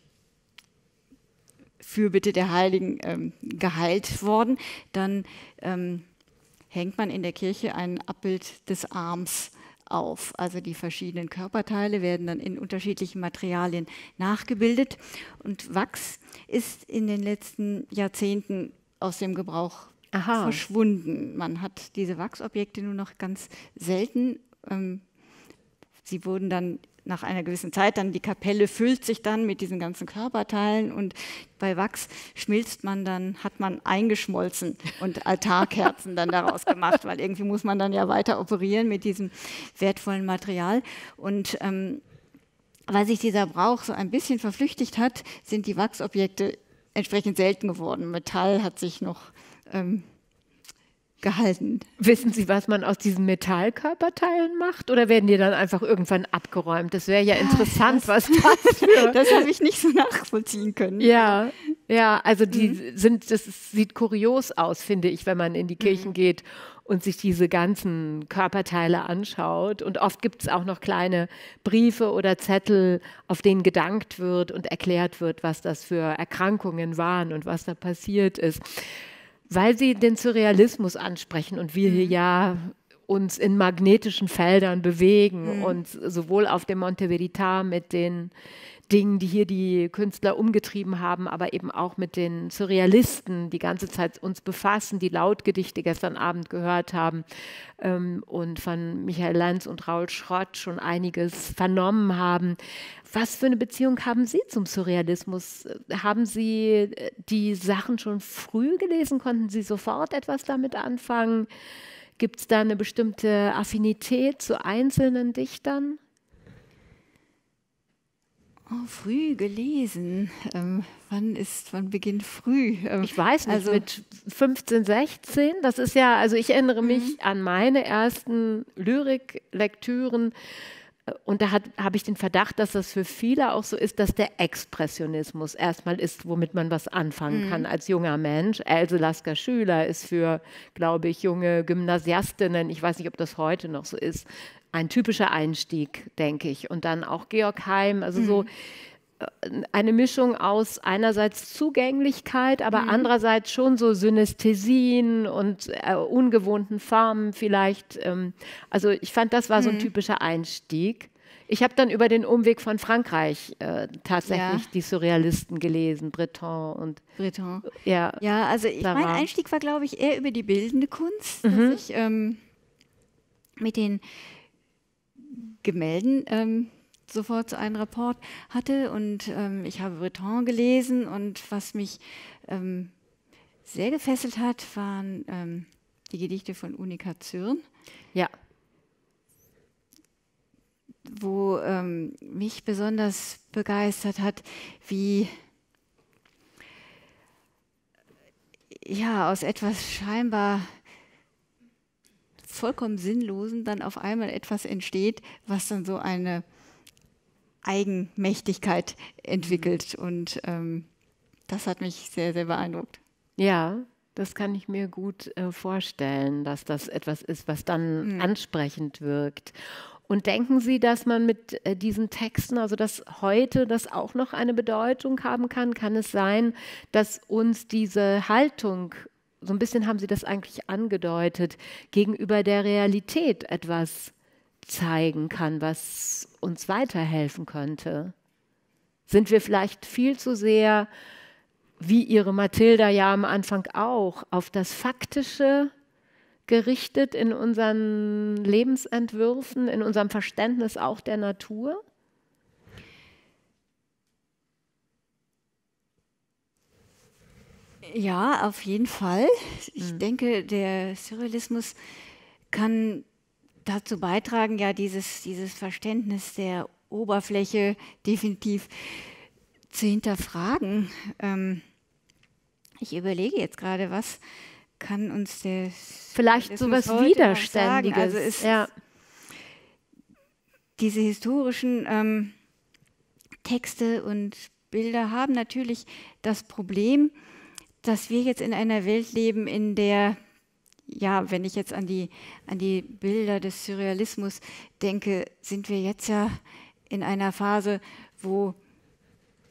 Fürbitte der Heiligen ähm, geheilt worden. Dann ähm, hängt man in der Kirche ein Abbild des Arms auf. Also die verschiedenen Körperteile werden dann in unterschiedlichen Materialien nachgebildet. Und Wachs ist in den letzten Jahrzehnten aus dem Gebrauch Aha. verschwunden. Man hat diese Wachsobjekte nur noch ganz selten. Ähm, sie wurden dann nach einer gewissen Zeit, dann die Kapelle füllt sich dann mit diesen ganzen Körperteilen und bei Wachs schmilzt man dann, hat man eingeschmolzen und Altarkerzen dann daraus gemacht, weil irgendwie muss man dann ja weiter operieren mit diesem wertvollen Material. Und ähm, weil sich dieser Brauch so ein bisschen verflüchtigt hat, sind die Wachsobjekte entsprechend selten geworden. Metall hat sich noch ähm, gehalten. Wissen Sie, was man aus diesen Metallkörperteilen macht? Oder werden die dann einfach irgendwann abgeräumt? Das wäre ja ah, interessant, das, was das für. das habe ich nicht so nachvollziehen können. Ja, ja, also die mhm. sind, das sieht kurios aus, finde ich, wenn man in die Kirchen mhm. geht und sich diese ganzen Körperteile anschaut. Und oft gibt es auch noch kleine Briefe oder Zettel, auf denen gedankt wird und erklärt wird, was das für Erkrankungen waren und was da passiert ist weil sie den Surrealismus ansprechen und wir hier mhm. ja uns in magnetischen Feldern bewegen mhm. und sowohl auf dem Monte Verita mit den Dingen, die hier die Künstler umgetrieben haben, aber eben auch mit den Surrealisten die ganze Zeit uns befassen, die Lautgedichte gestern Abend gehört haben ähm, und von Michael Lenz und Raul Schrott schon einiges vernommen haben. Was für eine Beziehung haben Sie zum Surrealismus? Haben Sie äh, die Sachen schon früh gelesen? Konnten Sie sofort etwas damit anfangen? Gibt es da eine bestimmte Affinität zu einzelnen Dichtern? Oh, früh gelesen. Ähm, wann ist, wann beginnt früh? Ähm, ich weiß nicht, also mit 15, 16. Das ist ja, also ich erinnere mhm. mich an meine ersten Lyriklektüren und da habe ich den Verdacht, dass das für viele auch so ist, dass der Expressionismus erstmal ist, womit man was anfangen mhm. kann als junger Mensch. Else Lasker Schüler ist für, glaube ich, junge Gymnasiastinnen, ich weiß nicht, ob das heute noch so ist, ein typischer Einstieg, denke ich. Und dann auch Georg Heim, also mhm. so eine Mischung aus einerseits Zugänglichkeit, aber mhm. andererseits schon so Synästhesien und äh, ungewohnten Farben vielleicht. Ähm, also ich fand, das war mhm. so ein mhm. typischer Einstieg. Ich habe dann über den Umweg von Frankreich äh, tatsächlich ja. die Surrealisten gelesen, Breton und Breton. Ja, ja also ich, mein Einstieg war, glaube ich, eher über die bildende Kunst, mhm. dass ich ähm, mit den Gemälden ähm, sofort so einen Report hatte und ähm, ich habe Breton gelesen und was mich ähm, sehr gefesselt hat, waren ähm, die Gedichte von Unika Zürn. Ja. Wo ähm, mich besonders begeistert hat, wie ja aus etwas scheinbar vollkommen Sinnlosen dann auf einmal etwas entsteht, was dann so eine Eigenmächtigkeit entwickelt. Mhm. Und ähm, das hat mich sehr, sehr beeindruckt. Ja, das kann ich mir gut äh, vorstellen, dass das etwas ist, was dann mhm. ansprechend wirkt. Und denken Sie, dass man mit äh, diesen Texten, also dass heute das auch noch eine Bedeutung haben kann? Kann es sein, dass uns diese Haltung, so ein bisschen haben Sie das eigentlich angedeutet, gegenüber der Realität etwas zeigen kann, was uns weiterhelfen könnte? Sind wir vielleicht viel zu sehr, wie ihre Mathilda ja am Anfang auch, auf das Faktische gerichtet in unseren Lebensentwürfen, in unserem Verständnis auch der Natur? Ja, auf jeden Fall. Ich mhm. denke, der Surrealismus kann dazu beitragen, ja dieses, dieses Verständnis der Oberfläche definitiv zu hinterfragen. Ähm, ich überlege jetzt gerade, was kann uns der vielleicht so was Widerständiges. Also ist ja. diese historischen ähm, Texte und Bilder haben natürlich das Problem, dass wir jetzt in einer Welt leben, in der ja, wenn ich jetzt an die, an die Bilder des Surrealismus denke, sind wir jetzt ja in einer Phase, wo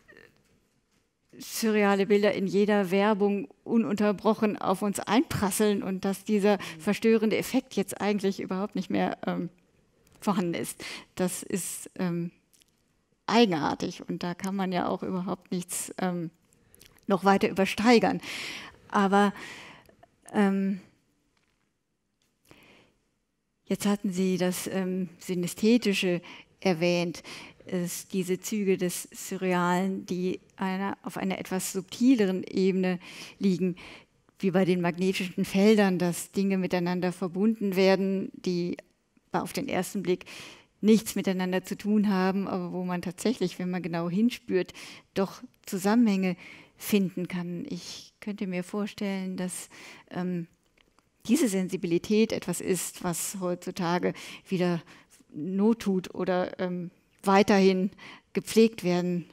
äh, surreale Bilder in jeder Werbung ununterbrochen auf uns einprasseln und dass dieser verstörende Effekt jetzt eigentlich überhaupt nicht mehr ähm, vorhanden ist. Das ist ähm, eigenartig und da kann man ja auch überhaupt nichts ähm, noch weiter übersteigern. Aber ähm, Jetzt hatten Sie das ähm, Synästhetische erwähnt, diese Züge des Surrealen, die einer, auf einer etwas subtileren Ebene liegen, wie bei den magnetischen Feldern, dass Dinge miteinander verbunden werden, die auf den ersten Blick nichts miteinander zu tun haben, aber wo man tatsächlich, wenn man genau hinspürt, doch Zusammenhänge finden kann. Ich könnte mir vorstellen, dass ähm, diese Sensibilität etwas ist, was heutzutage wieder not tut oder ähm, weiterhin gepflegt werden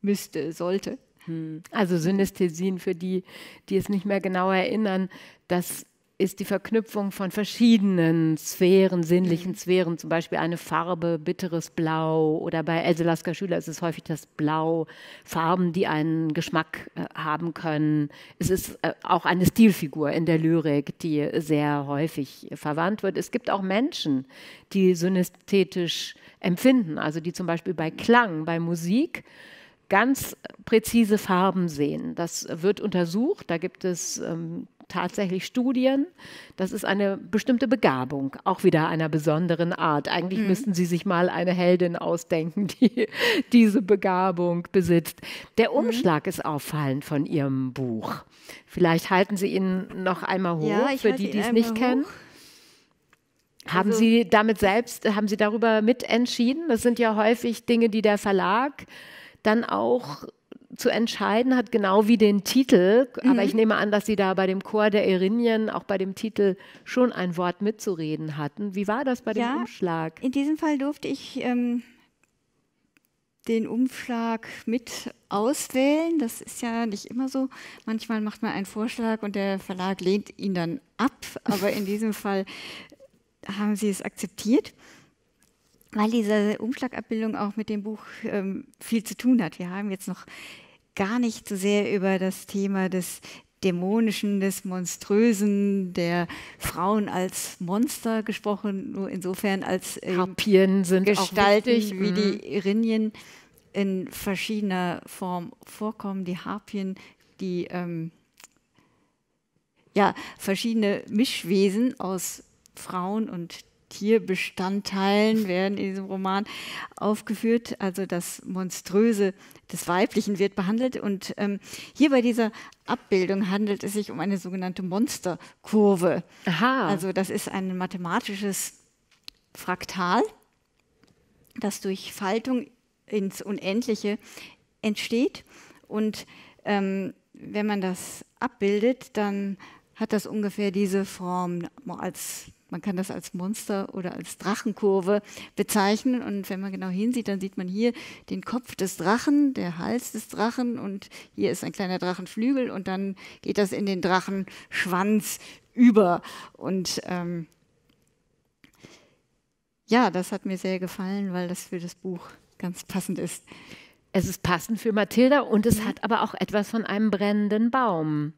müsste, sollte. Hm. Also Synästhesien für die, die es nicht mehr genau erinnern, das ist die Verknüpfung von verschiedenen Sphären, sinnlichen mhm. Sphären, zum Beispiel eine Farbe, bitteres Blau oder bei Else Lasker Schüler ist es häufig das Blau, Farben, die einen Geschmack äh, haben können. Es ist äh, auch eine Stilfigur in der Lyrik, die sehr häufig verwandt wird. Es gibt auch Menschen, die synästhetisch empfinden, also die zum Beispiel bei Klang, bei Musik, ganz präzise Farben sehen. Das wird untersucht. Da gibt es ähm, tatsächlich Studien. Das ist eine bestimmte Begabung, auch wieder einer besonderen Art. Eigentlich mhm. müssten Sie sich mal eine Heldin ausdenken, die diese Begabung besitzt. Der mhm. Umschlag mhm. ist auffallend von Ihrem Buch. Vielleicht halten Sie ihn noch einmal hoch ja, für die, die es nicht hoch. kennen. Haben also, Sie damit selbst, haben Sie darüber mitentschieden? Das sind ja häufig Dinge, die der Verlag dann auch zu entscheiden hat, genau wie den Titel. Mhm. Aber ich mhm. nehme an, dass Sie da bei dem Chor der Erinien auch bei dem Titel schon ein Wort mitzureden hatten. Wie war das bei ja, dem Umschlag? In diesem Fall durfte ich ähm, den Umschlag mit auswählen. Das ist ja nicht immer so. Manchmal macht man einen Vorschlag und der Verlag lehnt ihn dann ab. Aber in diesem Fall haben sie es akzeptiert weil diese Umschlagabbildung auch mit dem Buch ähm, viel zu tun hat. Wir haben jetzt noch gar nicht so sehr über das Thema des Dämonischen, des Monströsen, der Frauen als Monster gesprochen, nur insofern als ähm, Harpien sind gestaltig, wie die mhm. Irinien in verschiedener Form vorkommen. Die Harpien, die ähm, ja, verschiedene Mischwesen aus Frauen und Tierbestandteilen werden in diesem Roman aufgeführt. Also das Monströse des Weiblichen wird behandelt. Und ähm, hier bei dieser Abbildung handelt es sich um eine sogenannte Monsterkurve. Aha. Also das ist ein mathematisches Fraktal, das durch Faltung ins Unendliche entsteht. Und ähm, wenn man das abbildet, dann hat das ungefähr diese Form als man kann das als Monster oder als Drachenkurve bezeichnen. Und wenn man genau hinsieht, dann sieht man hier den Kopf des Drachen, der Hals des Drachen und hier ist ein kleiner Drachenflügel und dann geht das in den Drachenschwanz über. Und ähm, ja, das hat mir sehr gefallen, weil das für das Buch ganz passend ist. Es ist passend für Mathilda und es mhm. hat aber auch etwas von einem brennenden Baum.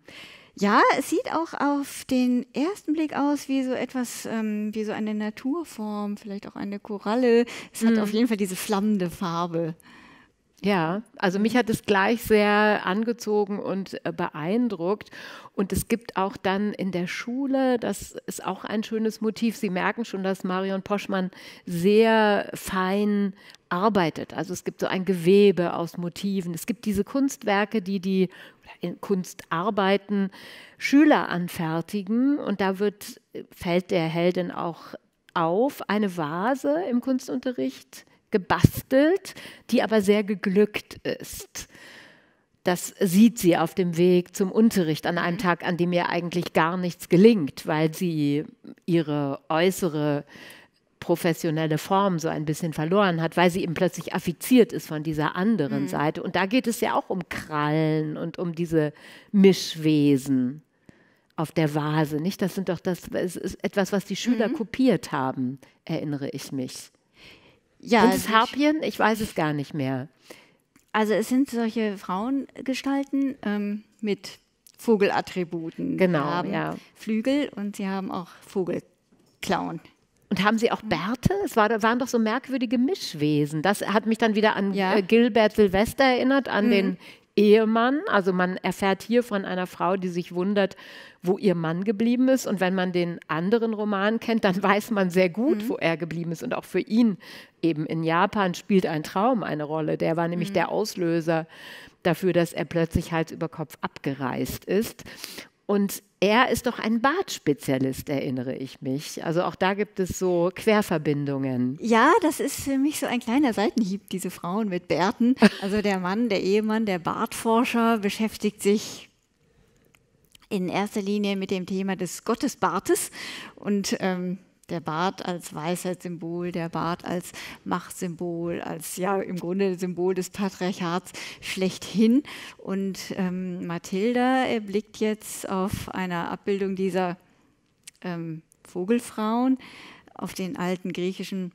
Ja, es sieht auch auf den ersten Blick aus wie so etwas, ähm, wie so eine Naturform, vielleicht auch eine Koralle. Es mhm. hat hm. auf jeden Fall diese flammende Farbe. Ja, also mich hat es gleich sehr angezogen und äh, beeindruckt. Und es gibt auch dann in der Schule, das ist auch ein schönes Motiv. Sie merken schon, dass Marion Poschmann sehr fein arbeitet. Also es gibt so ein Gewebe aus Motiven. Es gibt diese Kunstwerke, die die in Kunstarbeiten Schüler anfertigen. Und da wird, fällt der Heldin auch auf, eine Vase im Kunstunterricht gebastelt, die aber sehr geglückt ist. Das sieht sie auf dem Weg zum Unterricht an einem mhm. Tag, an dem ihr eigentlich gar nichts gelingt, weil sie ihre äußere professionelle Form so ein bisschen verloren hat, weil sie eben plötzlich affiziert ist von dieser anderen mhm. Seite. Und da geht es ja auch um Krallen und um diese Mischwesen auf der Vase, nicht? Das sind doch das, es ist etwas, was die Schüler mhm. kopiert haben, erinnere ich mich. Ja, sind es Harpien? Ich weiß es gar nicht mehr. Also es sind solche Frauengestalten ähm, mit Vogelattributen. Genau, sie haben ja. Flügel und sie haben auch Vogelklauen. Und haben sie auch hm. Bärte? Es war, waren doch so merkwürdige Mischwesen. Das hat mich dann wieder an ja. Äh, Gilbert Silvester erinnert, an mhm. den Ehemann. Also man erfährt hier von einer Frau, die sich wundert, wo ihr Mann geblieben ist. Und wenn man den anderen Roman kennt, dann weiß man sehr gut, mhm. wo er geblieben ist. Und auch für ihn eben in Japan spielt ein Traum eine Rolle. Der war nämlich mhm. der Auslöser dafür, dass er plötzlich Hals über Kopf abgereist ist. Und er ist doch ein Bartspezialist, erinnere ich mich. Also auch da gibt es so Querverbindungen. Ja, das ist für mich so ein kleiner Seitenhieb, diese Frauen mit Bärten. Also der Mann, der Ehemann, der Bartforscher beschäftigt sich in erster Linie mit dem Thema des Gottesbartes und ähm, der Bart als Weisheitssymbol, der Bart als Machtsymbol, als ja im Grunde Symbol des Patriarchats schlechthin. Und ähm, Mathilda blickt jetzt auf einer Abbildung dieser ähm, Vogelfrauen auf den alten griechischen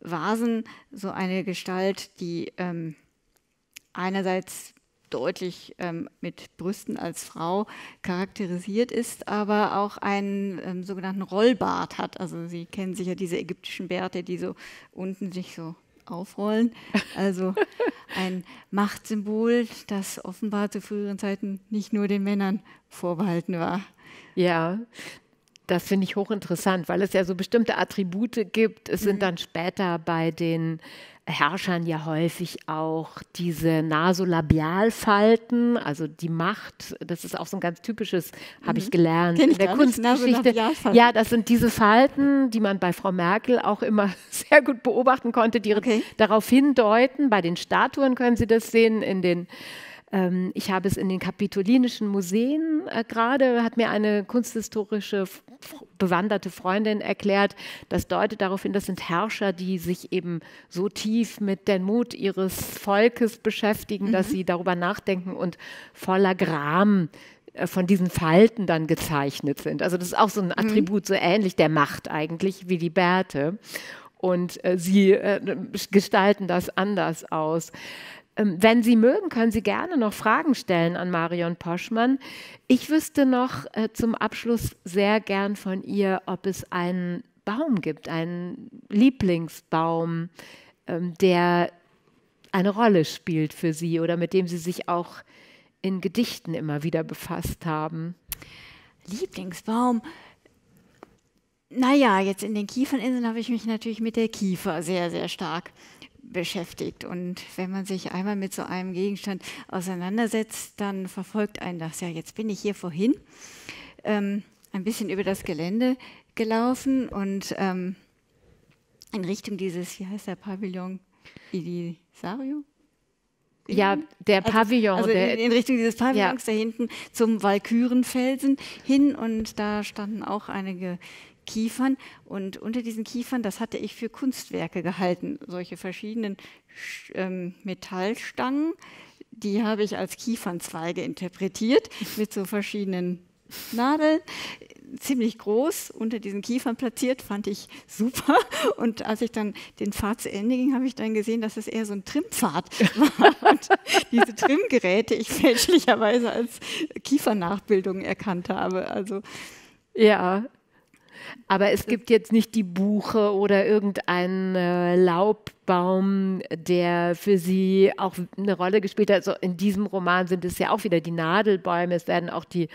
Vasen so eine Gestalt, die ähm, einerseits deutlich ähm, mit Brüsten als Frau charakterisiert ist, aber auch einen ähm, sogenannten Rollbart hat. Also Sie kennen sicher diese ägyptischen Bärte, die so unten sich so aufrollen. Also ein Machtsymbol, das offenbar zu früheren Zeiten nicht nur den Männern vorbehalten war. Ja, das finde ich hochinteressant, weil es ja so bestimmte Attribute gibt. Es mhm. sind dann später bei den Herrschern ja häufig auch diese Nasolabialfalten, also die Macht. Das ist auch so ein ganz typisches, habe mhm. ich gelernt Kenn ich in der Kunstgeschichte. Ja, das sind diese Falten, die man bei Frau Merkel auch immer sehr gut beobachten konnte, die okay. darauf hindeuten. Bei den Statuen können Sie das sehen, in den ähm, ich habe es in den kapitolinischen Museen äh, gerade, hat mir eine kunsthistorische bewanderte Freundin erklärt, das deutet darauf hin, das sind Herrscher, die sich eben so tief mit der Mut ihres Volkes beschäftigen, mhm. dass sie darüber nachdenken und voller Gram äh, von diesen Falten dann gezeichnet sind. Also das ist auch so ein mhm. Attribut, so ähnlich der Macht eigentlich wie die Bärte. Und äh, sie äh, gestalten das anders aus. Ähm, wenn Sie mögen, können Sie gerne noch Fragen stellen an Marion Poschmann. Ich wüsste noch äh, zum Abschluss sehr gern von ihr, ob es einen Baum gibt, einen Lieblingsbaum, ähm, der eine Rolle spielt für Sie oder mit dem Sie sich auch in Gedichten immer wieder befasst haben. Lieblingsbaum. Naja, jetzt in den Kieferninseln habe ich mich natürlich mit der Kiefer sehr, sehr stark beschäftigt. Und wenn man sich einmal mit so einem Gegenstand auseinandersetzt, dann verfolgt ein das. Ja, jetzt bin ich hier vorhin ähm, ein bisschen über das Gelände gelaufen und ähm, in Richtung dieses, wie heißt der Pavillon? Idisario? Ja, der also, Pavillon. Also, also der, in, Richtung dieses Pavillons ja. da hinten zum Walkürenfelsen hin und da standen auch einige Kiefern. Und unter diesen Kiefern, das hatte ich für Kunstwerke gehalten, solche verschiedenen ähm, Metallstangen. Die habe ich als Kiefernzweige interpretiert mit so verschiedenen Nadeln ziemlich groß unter diesen Kiefern platziert, fand ich super. Und als ich dann den Pfad zu Ende ging, habe ich dann gesehen, dass es eher so ein Trimmpfad war. Und diese Trimmgeräte ich fälschlicherweise als Kiefernachbildung erkannt habe. Also ja, aber es gibt jetzt nicht die Buche oder irgendeinen äh, Laubbaum, der für sie auch eine Rolle gespielt hat. Also in diesem Roman sind es ja auch wieder die Nadelbäume, es werden auch die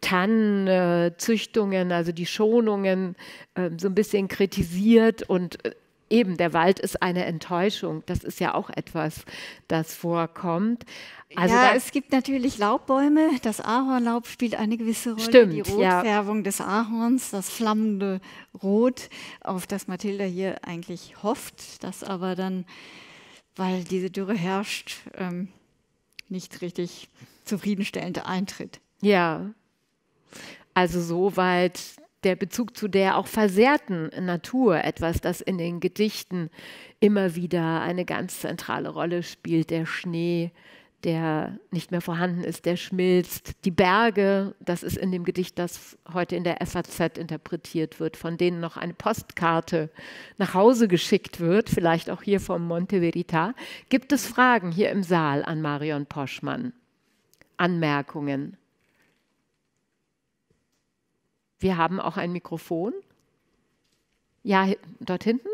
Tannenzüchtungen, äh, also die Schonungen äh, so ein bisschen kritisiert und äh, Eben, der Wald ist eine Enttäuschung. Das ist ja auch etwas, das vorkommt. Also ja, es gibt natürlich Laubbäume. Das Ahornlaub spielt eine gewisse Rolle. Stimmt, die Rotfärbung ja. des Ahorns, das flammende Rot, auf das Mathilda hier eigentlich hofft, das aber dann, weil diese Dürre herrscht, ähm, nicht richtig zufriedenstellend eintritt. Ja, also soweit der Bezug zu der auch versehrten Natur, etwas, das in den Gedichten immer wieder eine ganz zentrale Rolle spielt, der Schnee, der nicht mehr vorhanden ist, der schmilzt, die Berge, das ist in dem Gedicht, das heute in der FAZ interpretiert wird, von denen noch eine Postkarte nach Hause geschickt wird, vielleicht auch hier vom Monte Verita. Gibt es Fragen hier im Saal an Marion Poschmann? Anmerkungen? Wir haben auch ein Mikrofon. Ja, dort hinten.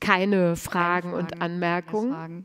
Keine Fragen, und Anmerkungen.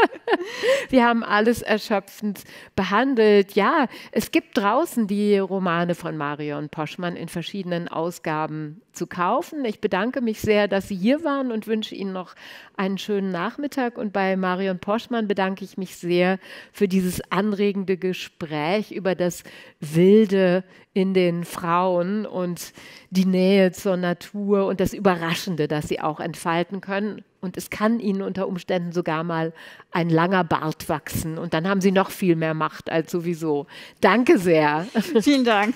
Wir haben alles erschöpfend behandelt. Ja, es gibt draußen die Romane von Marion Poschmann in verschiedenen Ausgaben zu kaufen. Ich bedanke mich sehr, dass Sie hier waren und wünsche Ihnen noch einen schönen Nachmittag. Und bei Marion Poschmann bedanke ich mich sehr für dieses anregende Gespräch über das Wilde in den Frauen und die Nähe zur Natur und das Überraschende, das sie auch entfalten können. Und es kann ihnen unter Umständen sogar mal ein langer Bart wachsen. Und dann haben sie noch viel mehr Macht als sowieso. Danke sehr. Vielen Dank.